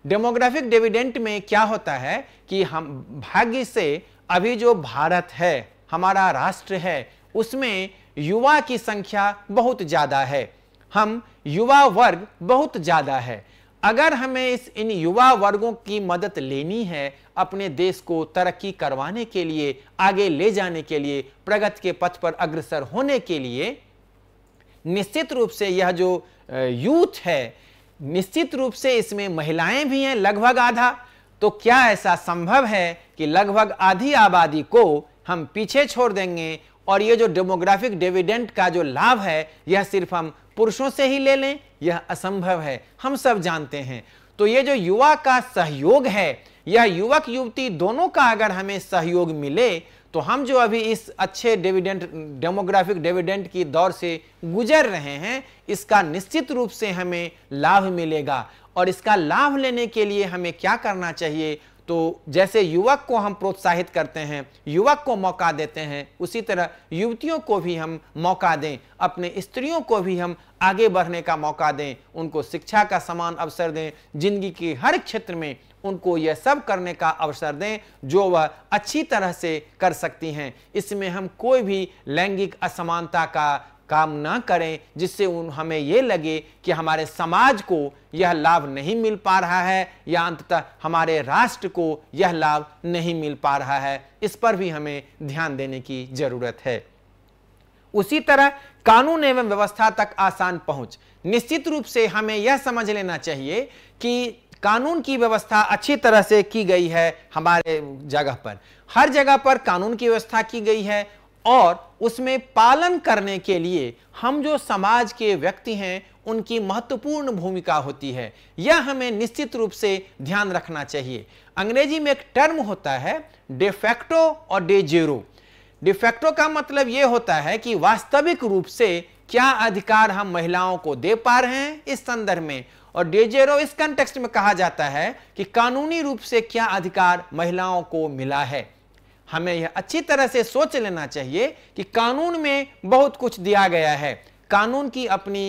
डेमोग्राफिक डिविडेंट में क्या होता है कि हम भाग्य से अभी जो भारत है हमारा राष्ट्र है उसमें युवा की संख्या बहुत ज़्यादा है हम युवा वर्ग बहुत ज़्यादा है अगर हमें इस इन युवा वर्गों की मदद लेनी है अपने देश को तरक्की करवाने के लिए आगे ले जाने के लिए प्रगति के पथ पर अग्रसर होने के लिए निश्चित रूप से यह जो यूथ है निश्चित रूप से इसमें महिलाएं भी हैं लगभग आधा तो क्या ऐसा संभव है कि लगभग आधी आबादी को हम पीछे छोड़ देंगे और ये जो डेमोग्राफिक डिविडेंट का जो लाभ है यह सिर्फ हम पुरुषों से ही ले लें यह असंभव है हम सब जानते हैं तो ये जो युवा का सहयोग है यह युवक युवती दोनों का अगर हमें सहयोग मिले तो हम जो अभी इस अच्छे डिविडेंट डेमोग्राफिक डिविडेंट की दौर से गुजर रहे हैं इसका निश्चित रूप से हमें लाभ मिलेगा और इसका लाभ लेने के लिए हमें क्या करना चाहिए तो जैसे युवक को हम प्रोत्साहित करते हैं युवक को मौका देते हैं उसी तरह युवतियों को भी हम मौका दें अपने स्त्रियों को भी हम आगे बढ़ने का मौका दें उनको शिक्षा का समान अवसर दें जिंदगी के हर क्षेत्र में उनको यह सब करने का अवसर दें जो वह अच्छी तरह से कर सकती हैं इसमें हम कोई भी लैंगिक असमानता का काम ना करें जिससे उन हमें ये लगे कि हमारे समाज को यह लाभ नहीं मिल पा रहा है या अंततः हमारे राष्ट्र को यह लाभ नहीं मिल पा रहा है इस पर भी हमें ध्यान देने की जरूरत है उसी तरह कानून एवं व्यवस्था तक आसान पहुंच निश्चित रूप से हमें यह समझ लेना चाहिए कि कानून की व्यवस्था अच्छी तरह से की गई है हमारे जगह पर हर जगह पर कानून की व्यवस्था की गई है और उसमें पालन करने के लिए हम जो समाज के व्यक्ति हैं उनकी महत्वपूर्ण भूमिका होती है यह हमें निश्चित रूप से ध्यान रखना चाहिए अंग्रेजी में एक टर्म होता है डिफेक्टो और डे जेरो डिफेक्टो का मतलब यह होता है कि वास्तविक रूप से क्या अधिकार हम महिलाओं को दे पा रहे हैं इस संदर्भ में और डेजेरो इस कंटेक्स्ट में कहा जाता है कि कानूनी रूप से क्या अधिकार महिलाओं को मिला है हमें यह अच्छी तरह से सोच लेना चाहिए कि कानून में बहुत कुछ दिया गया है कानून की अपनी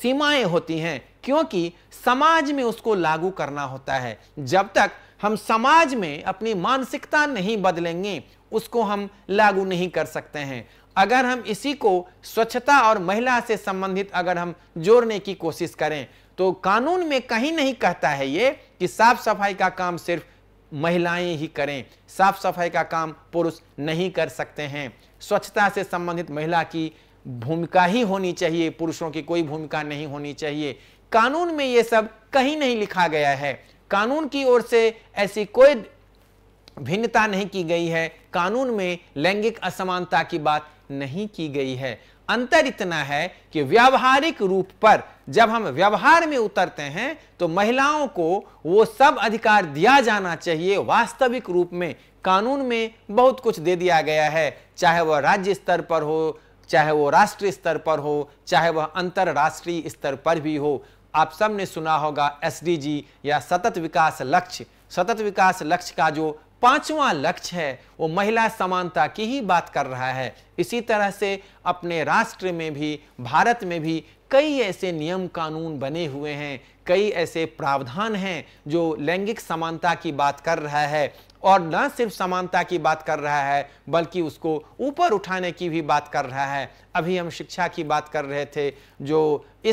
सीमाएं होती हैं क्योंकि समाज में उसको लागू करना होता है जब तक हम समाज में अपनी मानसिकता नहीं बदलेंगे उसको हम लागू नहीं कर सकते हैं अगर हम इसी को स्वच्छता और महिला से संबंधित अगर हम जोड़ने की कोशिश करें तो कानून में कहीं नहीं कहता है ये कि साफ सफाई का काम सिर्फ महिलाएं ही करें साफ सफाई का काम पुरुष नहीं कर सकते हैं स्वच्छता से संबंधित महिला की भूमिका ही होनी चाहिए पुरुषों की कोई भूमिका नहीं होनी चाहिए कानून में ये सब कहीं नहीं लिखा गया है कानून की ओर से ऐसी कोई भिन्नता नहीं की गई है कानून में लैंगिक असमानता की बात नहीं की गई है अंतर इतना है कि व्यावहारिक रूप पर जब हम व्यवहार में उतरते हैं तो महिलाओं को वो सब अधिकार दिया जाना चाहिए वास्तविक रूप में कानून में बहुत कुछ दे दिया गया है चाहे वह राज्य स्तर पर हो चाहे वो राष्ट्रीय स्तर पर हो चाहे वह अंतर्राष्ट्रीय स्तर पर भी हो आप सब ने सुना होगा एस या सतत विकास लक्ष्य सतत विकास लक्ष्य का जो पांचवा लक्ष्य है वो महिला समानता की ही बात कर रहा है इसी तरह से अपने राष्ट्र में भी भारत में भी कई ऐसे नियम कानून बने हुए हैं कई ऐसे प्रावधान हैं जो लैंगिक समानता की बात कर रहा है और न सिर्फ समानता की बात कर रहा है बल्कि उसको ऊपर उठाने की भी बात कर रहा है अभी हम शिक्षा की बात कर रहे थे जो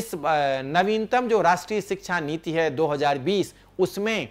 इस नवीनतम जो राष्ट्रीय शिक्षा नीति है 2020 उसमें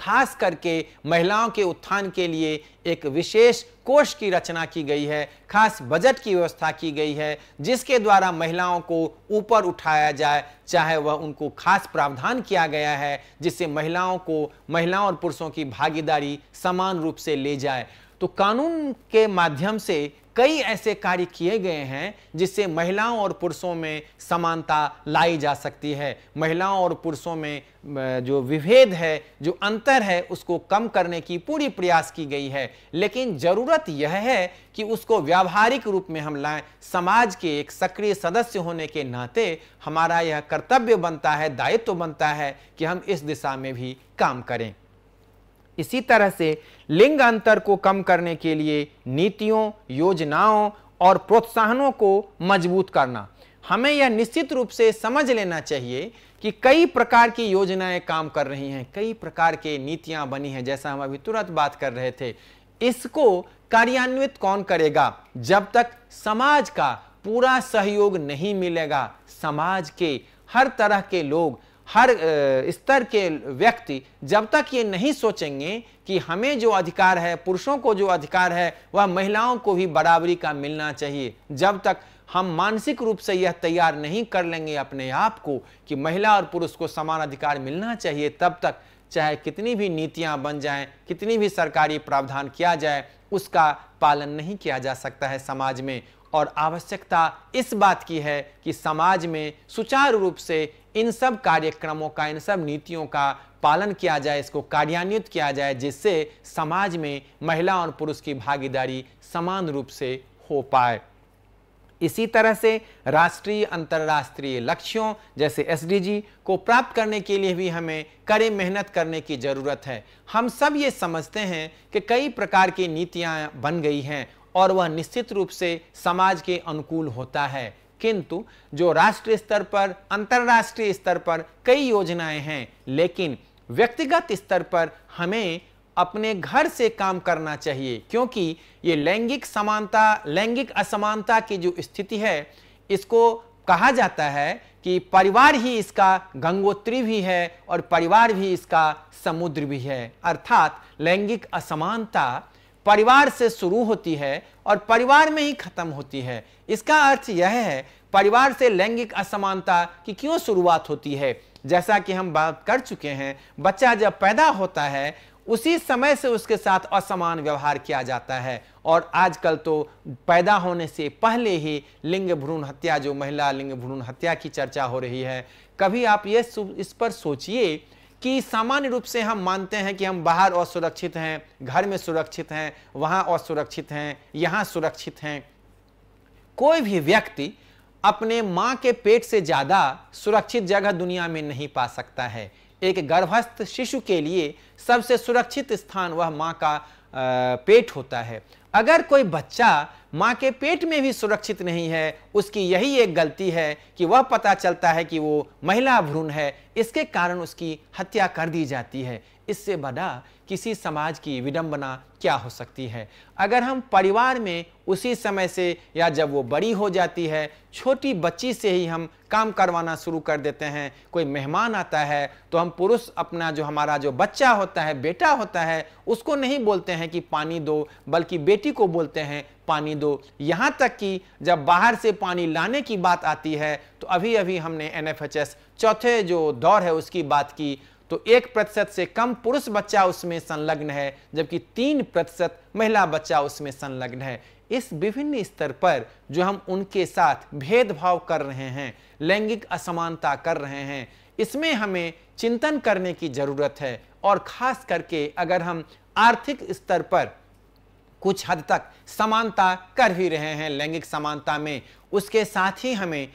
खास करके महिलाओं के उत्थान के लिए एक विशेष कोष की रचना की गई है खास बजट की व्यवस्था की गई है जिसके द्वारा महिलाओं को ऊपर उठाया जाए चाहे वह उनको खास प्रावधान किया गया है जिससे महिलाओं को महिलाओं और पुरुषों की भागीदारी समान रूप से ले जाए तो कानून के माध्यम से कई ऐसे कार्य किए गए हैं जिससे महिलाओं और पुरुषों में समानता लाई जा सकती है महिलाओं और पुरुषों में जो विभेद है जो अंतर है उसको कम करने की पूरी प्रयास की गई है लेकिन ज़रूरत यह है कि उसको व्यावहारिक रूप में हम लाएं समाज के एक सक्रिय सदस्य होने के नाते हमारा यह कर्तव्य बनता है दायित्व बनता है कि हम इस दिशा में भी काम करें इसी तरह से लिंग अंतर को कम करने के लिए नीतियों योजनाओं और प्रोत्साहनों को मजबूत करना हमें यह निश्चित रूप से समझ लेना चाहिए कि कई प्रकार की योजनाएं काम कर रही हैं कई प्रकार के नीतियां बनी हैं जैसा हम अभी तुरंत बात कर रहे थे इसको कार्यान्वित कौन करेगा जब तक समाज का पूरा सहयोग नहीं मिलेगा समाज के हर तरह के लोग हर स्तर के व्यक्ति जब तक ये नहीं सोचेंगे कि हमें जो अधिकार है पुरुषों को जो अधिकार है वह महिलाओं को भी बराबरी का मिलना चाहिए जब तक हम मानसिक रूप से यह तैयार नहीं कर लेंगे अपने आप को कि महिला और पुरुष को समान अधिकार मिलना चाहिए तब तक चाहे कितनी भी नीतियां बन जाएं, कितनी भी सरकारी प्रावधान किया जाए उसका पालन नहीं किया जा सकता है समाज में और आवश्यकता इस बात की है कि समाज में सुचारू रूप से इन सब कार्यक्रमों का इन सब नीतियों का पालन किया जाए इसको कार्यान्वित किया जाए जिससे समाज में महिला और पुरुष की भागीदारी समान रूप से हो पाए इसी तरह से राष्ट्रीय अंतर्राष्ट्रीय लक्ष्यों जैसे एसडीजी को प्राप्त करने के लिए भी हमें कड़े मेहनत करने की ज़रूरत है हम सब ये समझते हैं कि कई प्रकार की नीतियाँ बन गई हैं और वह निश्चित रूप से समाज के अनुकूल होता है किंतु जो राष्ट्रीय स्तर पर अंतर्राष्ट्रीय स्तर पर कई योजनाएं हैं लेकिन व्यक्तिगत स्तर पर हमें अपने घर से काम करना चाहिए क्योंकि ये लैंगिक समानता लैंगिक असमानता की जो स्थिति है इसको कहा जाता है कि परिवार ही इसका गंगोत्री भी है और परिवार भी इसका समुद्र भी है अर्थात लैंगिक असमानता परिवार से शुरू होती है और परिवार में ही खत्म होती है इसका अर्थ यह है परिवार से लैंगिक असमानता की क्यों शुरुआत होती है जैसा कि हम बात कर चुके हैं बच्चा जब पैदा होता है उसी समय से उसके साथ असमान व्यवहार किया जाता है और आजकल तो पैदा होने से पहले ही लिंग भ्रूण हत्या जो महिला लिंग भ्रूण हत्या की चर्चा हो रही है कभी आप ये इस पर सोचिए कि सामान्य रूप से हम मानते हैं कि हम बाहर असुरक्षित हैं घर में सुरक्षित हैं वहाँ असुरक्षित हैं यहाँ सुरक्षित हैं कोई भी व्यक्ति अपने माँ के पेट से ज़्यादा सुरक्षित जगह दुनिया में नहीं पा सकता है एक गर्भस्थ शिशु के लिए सबसे सुरक्षित स्थान वह माँ का पेट होता है अगर कोई बच्चा माँ के पेट में भी सुरक्षित नहीं है उसकी यही एक गलती है कि वह पता चलता है कि वो महिला भ्रूण है इसके कारण उसकी हत्या कर दी जाती है इससे बड़ा किसी समाज की विडंबना क्या हो सकती है अगर हम परिवार में उसी समय से या जब वो बड़ी हो जाती है छोटी बच्ची से ही हम काम करवाना शुरू कर देते हैं कोई मेहमान आता है तो हम पुरुष अपना जो हमारा जो बच्चा होता है बेटा होता है उसको नहीं बोलते हैं कि पानी दो बल्कि बेटी को बोलते हैं पानी दो यहाँ तक कि जब बाहर से पानी लाने की बात आती है तो अभी अभी हमने एन चौथे जो दौर है उसकी बात की तो एक प्रतिशत से कम पुरुष बच्चा उसमें संलग्न है जबकि तीन प्रतिशत महिला बच्चा उसमें संलग्न है इस विभिन्न स्तर पर जो हम उनके साथ भेदभाव कर रहे हैं लैंगिक असमानता कर रहे हैं इसमें हमें चिंतन करने की ज़रूरत है और ख़ास करके अगर हम आर्थिक स्तर पर कुछ हद तक समानता कर ही रहे हैं लैंगिक समानता में उसके साथ ही हमें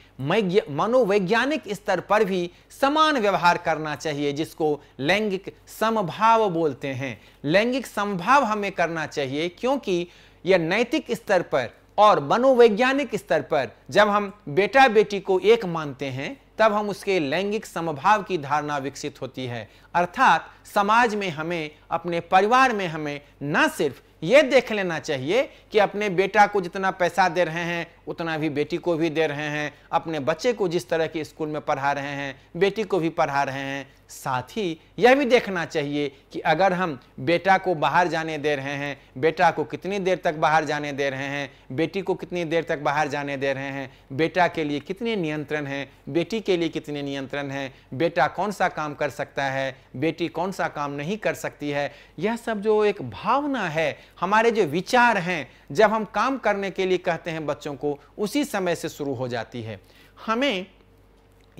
मनोवैज्ञानिक स्तर पर भी समान व्यवहार करना चाहिए जिसको लैंगिक समभाव बोलते हैं लैंगिक समभाव हमें करना चाहिए क्योंकि यह नैतिक स्तर पर और मनोवैज्ञानिक स्तर पर जब हम बेटा बेटी को एक मानते हैं तब हम उसके लैंगिक समभाव की धारणा विकसित होती है अर्थात समाज में हमें अपने परिवार में हमें न सिर्फ ये देख लेना चाहिए कि अपने बेटा को जितना पैसा दे रहे हैं उतना भी बेटी को भी दे रहे हैं अपने बच्चे को जिस तरह के स्कूल में पढ़ा रहे हैं बेटी को भी पढ़ा रहे हैं साथ ही यह भी देखना चाहिए कि अगर हम बेटा को बाहर जाने दे रहे हैं बेटा को कितनी देर तक बाहर जाने दे रहे हैं बेटी को कितनी देर तक बाहर जाने दे रहे हैं बेटा के लिए कितने नियंत्रण हैं बेटी के लिए कितने नियंत्रण हैं बेटा कौन सा काम कर सकता है बेटी कौन सा काम नहीं कर सकती है यह सब जो एक भावना है हमारे जो विचार हैं जब हम काम करने के लिए कहते हैं बच्चों को उसी समय से शुरू हो जाती है हमें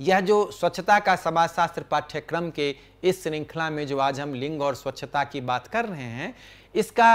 यह जो स्वच्छता का समाजशास्त्र पाठ्यक्रम के इस श्रृंखला में जो आज हम लिंग और स्वच्छता की बात कर रहे हैं इसका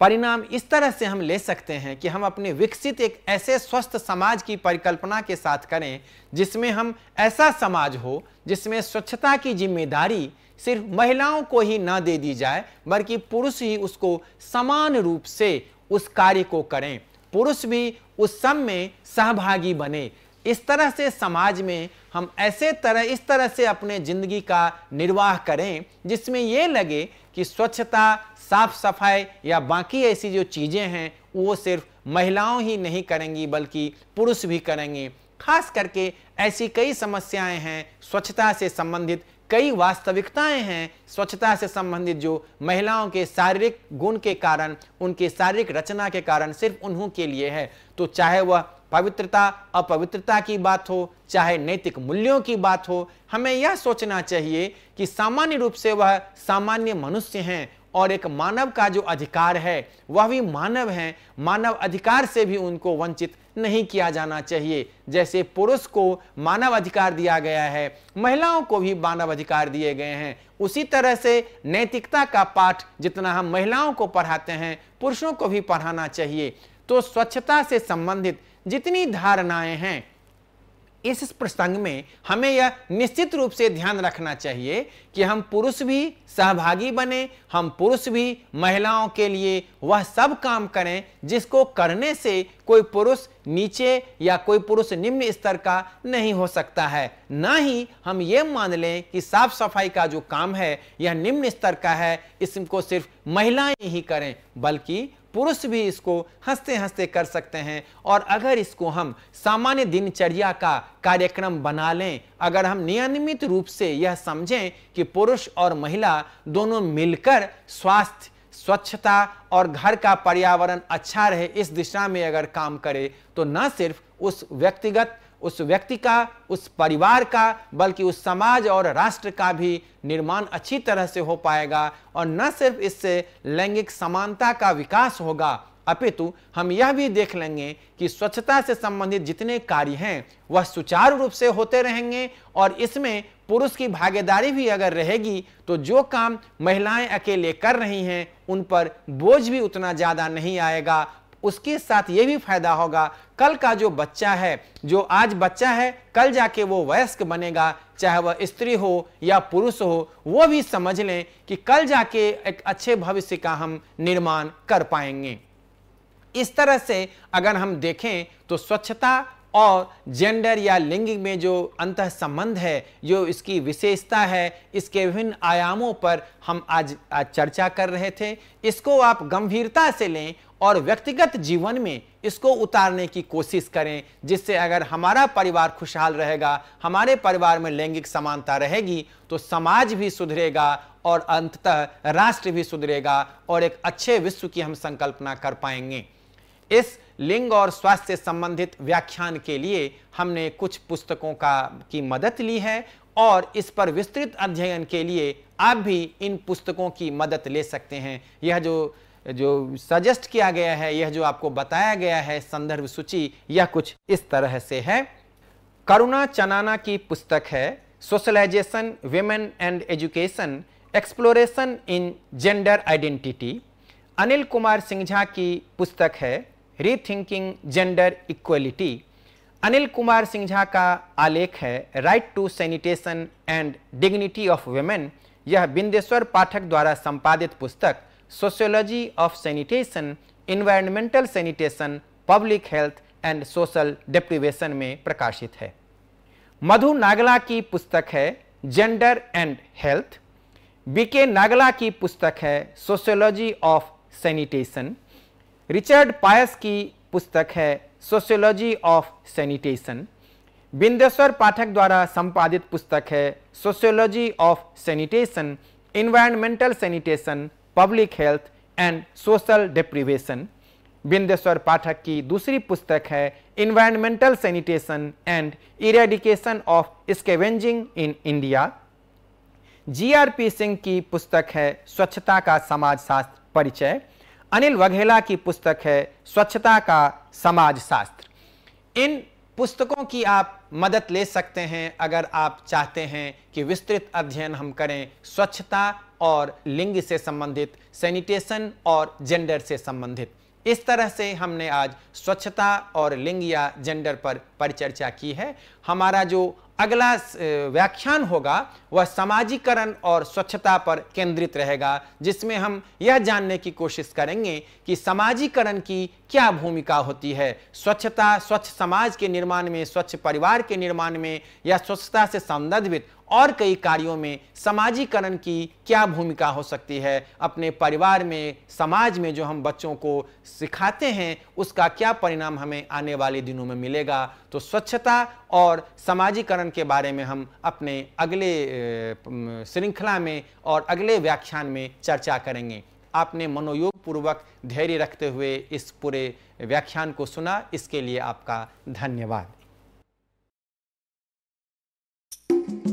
परिणाम इस तरह से हम ले सकते हैं कि हम अपने विकसित एक ऐसे स्वस्थ समाज की परिकल्पना के साथ करें जिसमें हम ऐसा समाज हो जिसमें स्वच्छता की जिम्मेदारी सिर्फ महिलाओं को ही ना दे दी जाए बल्कि पुरुष ही उसको समान रूप से उस कार्य को करें पुरुष भी उस सब में सहभागी बने इस तरह से समाज में हम ऐसे तरह इस तरह से अपने ज़िंदगी का निर्वाह करें जिसमें ये लगे कि स्वच्छता साफ सफाई या बाकी ऐसी जो चीज़ें हैं वो सिर्फ महिलाओं ही नहीं करेंगी बल्कि पुरुष भी करेंगे खास करके ऐसी कई समस्याएं हैं स्वच्छता से संबंधित कई वास्तविकताएं हैं स्वच्छता से संबंधित जो महिलाओं के शारीरिक गुण के कारण उनके शारीरिक रचना के कारण सिर्फ उन्हों के लिए है तो चाहे वह पवित्रता अपवित्रता की बात हो चाहे नैतिक मूल्यों की बात हो हमें यह सोचना चाहिए कि सामान्य रूप से वह सामान्य मनुष्य हैं और एक मानव का जो अधिकार है वह भी मानव है मानव अधिकार से भी उनको वंचित नहीं किया जाना चाहिए जैसे पुरुष को मानव अधिकार दिया गया है महिलाओं को भी मानव अधिकार दिए गए हैं उसी तरह से नैतिकता का पाठ जितना हम महिलाओं को पढ़ाते हैं पुरुषों को भी पढ़ाना चाहिए तो स्वच्छता से संबंधित जितनी धारणाएं हैं इस प्रसंग में हमें यह निश्चित रूप से ध्यान रखना चाहिए कि हम पुरुष भी सहभागी बने हम पुरुष भी महिलाओं के लिए वह सब काम करें जिसको करने से कोई पुरुष नीचे या कोई पुरुष निम्न स्तर का नहीं हो सकता है ना ही हम ये मान लें कि साफ सफाई का जो काम है यह निम्न स्तर का है इसको सिर्फ महिलाएं ही करें बल्कि पुरुष भी इसको हंसते हंसते कर सकते हैं और अगर इसको हम सामान्य दिनचर्या का कार्यक्रम बना लें अगर हम नियमित रूप से यह समझें कि पुरुष और महिला दोनों मिलकर स्वास्थ्य स्वच्छता और घर का पर्यावरण अच्छा रहे इस दिशा में अगर काम करे तो न सिर्फ उस व्यक्तिगत उस व्यक्ति का उस परिवार का बल्कि उस समाज और राष्ट्र का भी निर्माण अच्छी तरह से हो पाएगा और न सिर्फ इससे लैंगिक समानता का विकास होगा अपितु हम यह भी देख लेंगे कि स्वच्छता से संबंधित जितने कार्य हैं वह सुचारू रूप से होते रहेंगे और इसमें पुरुष की भागीदारी भी अगर रहेगी तो जो काम महिलाएं अकेले कर रही हैं उन पर बोझ भी उतना ज़्यादा नहीं आएगा उसके साथ ये भी फायदा होगा कल का जो बच्चा है जो आज बच्चा है कल जाके वो वयस्क बनेगा चाहे वह स्त्री हो या पुरुष हो वो भी समझ लें कि कल जाके एक अच्छे भविष्य का हम निर्माण कर पाएंगे इस तरह से अगर हम देखें तो स्वच्छता और जेंडर या लिंग में जो अंत संबंध है जो इसकी विशेषता है इसके विभिन्न आयामों पर हम आज, आज चर्चा कर रहे थे इसको आप गंभीरता से लें और व्यक्तिगत जीवन में इसको उतारने की कोशिश करें जिससे अगर हमारा परिवार खुशहाल रहेगा हमारे परिवार में लैंगिक समानता रहेगी तो समाज भी सुधरेगा और अंततः राष्ट्र भी सुधरेगा और एक अच्छे विश्व की हम संकल्पना कर पाएंगे इस लिंग और स्वास्थ्य से संबंधित व्याख्यान के लिए हमने कुछ पुस्तकों का की मदद ली है और इस पर विस्तृत अध्ययन के लिए आप भी इन पुस्तकों की मदद ले सकते हैं यह जो जो सजेस्ट किया गया है यह जो आपको बताया गया है संदर्भ सूची यह कुछ इस तरह से है करुणा चनाना की पुस्तक है socialization women and education exploration in gender identity Anil Kumar Sinha की पुस्तक है rethinking gender equality Anil Kumar Sinha का आलेख है right to sanitation and dignity of women यह बिंदेश्वर पाठक द्वारा संपादित पुस्तक sociology of sanitation, environmental sanitation, public health and social deprivation में प्रकाशित है मधु नागला की पुस्तक है gender and health BK Nagla की पुस्तक है sociology of sanitation Richard Pais की पुस्तक है sociology of sanitation Bindeshwar Pathak द्वारा संपादित पुस्तक है sociology of sanitation environmental sanitation public health and social deprivation Bindeshwar Pathak की दूसरी पुस्तक है environmental sanitation and eradication of scavenging in India GRP Singh की पुस्तक है स्वच्छता का समाजशास्त्र परिचय अनिल वघेला की पुस्तक है स्वच्छता का समाजशास्त्र इन पुस्तकों की आप मदद ले सकते हैं अगर आप चाहते हैं कि विस्तृत अध्ययन हम करें स्वच्छता और लिंग से संबंधित सैनिटेशन और जेंडर से संबंधित इस तरह से हमने आज स्वच्छता और लिंग या जेंडर पर परिचर्चा की है हमारा जो अगला व्याख्यान होगा वह समाजीकरण और स्वच्छता पर केंद्रित रहेगा जिसमें हम यह जानने की कोशिश करेंगे कि समाजीकरण की क्या भूमिका होती है स्वच्छता स्वच्छ समाज के निर्माण में स्वच्छ परिवार के निर्माण में या स्वच्छता से संबंधित और कई कार्यों में समाजीकरण की क्या भूमिका हो सकती है अपने परिवार में समाज में जो हम बच्चों को सिखाते हैं उसका क्या परिणाम हमें आने वाले दिनों में मिलेगा तो स्वच्छता और और समाजीकरण के बारे में हम अपने अगले श्रृंखला में और अगले व्याख्यान में चर्चा करेंगे आपने मनोयोग पूर्वक धैर्य रखते हुए इस पूरे व्याख्यान को सुना इसके लिए आपका धन्यवाद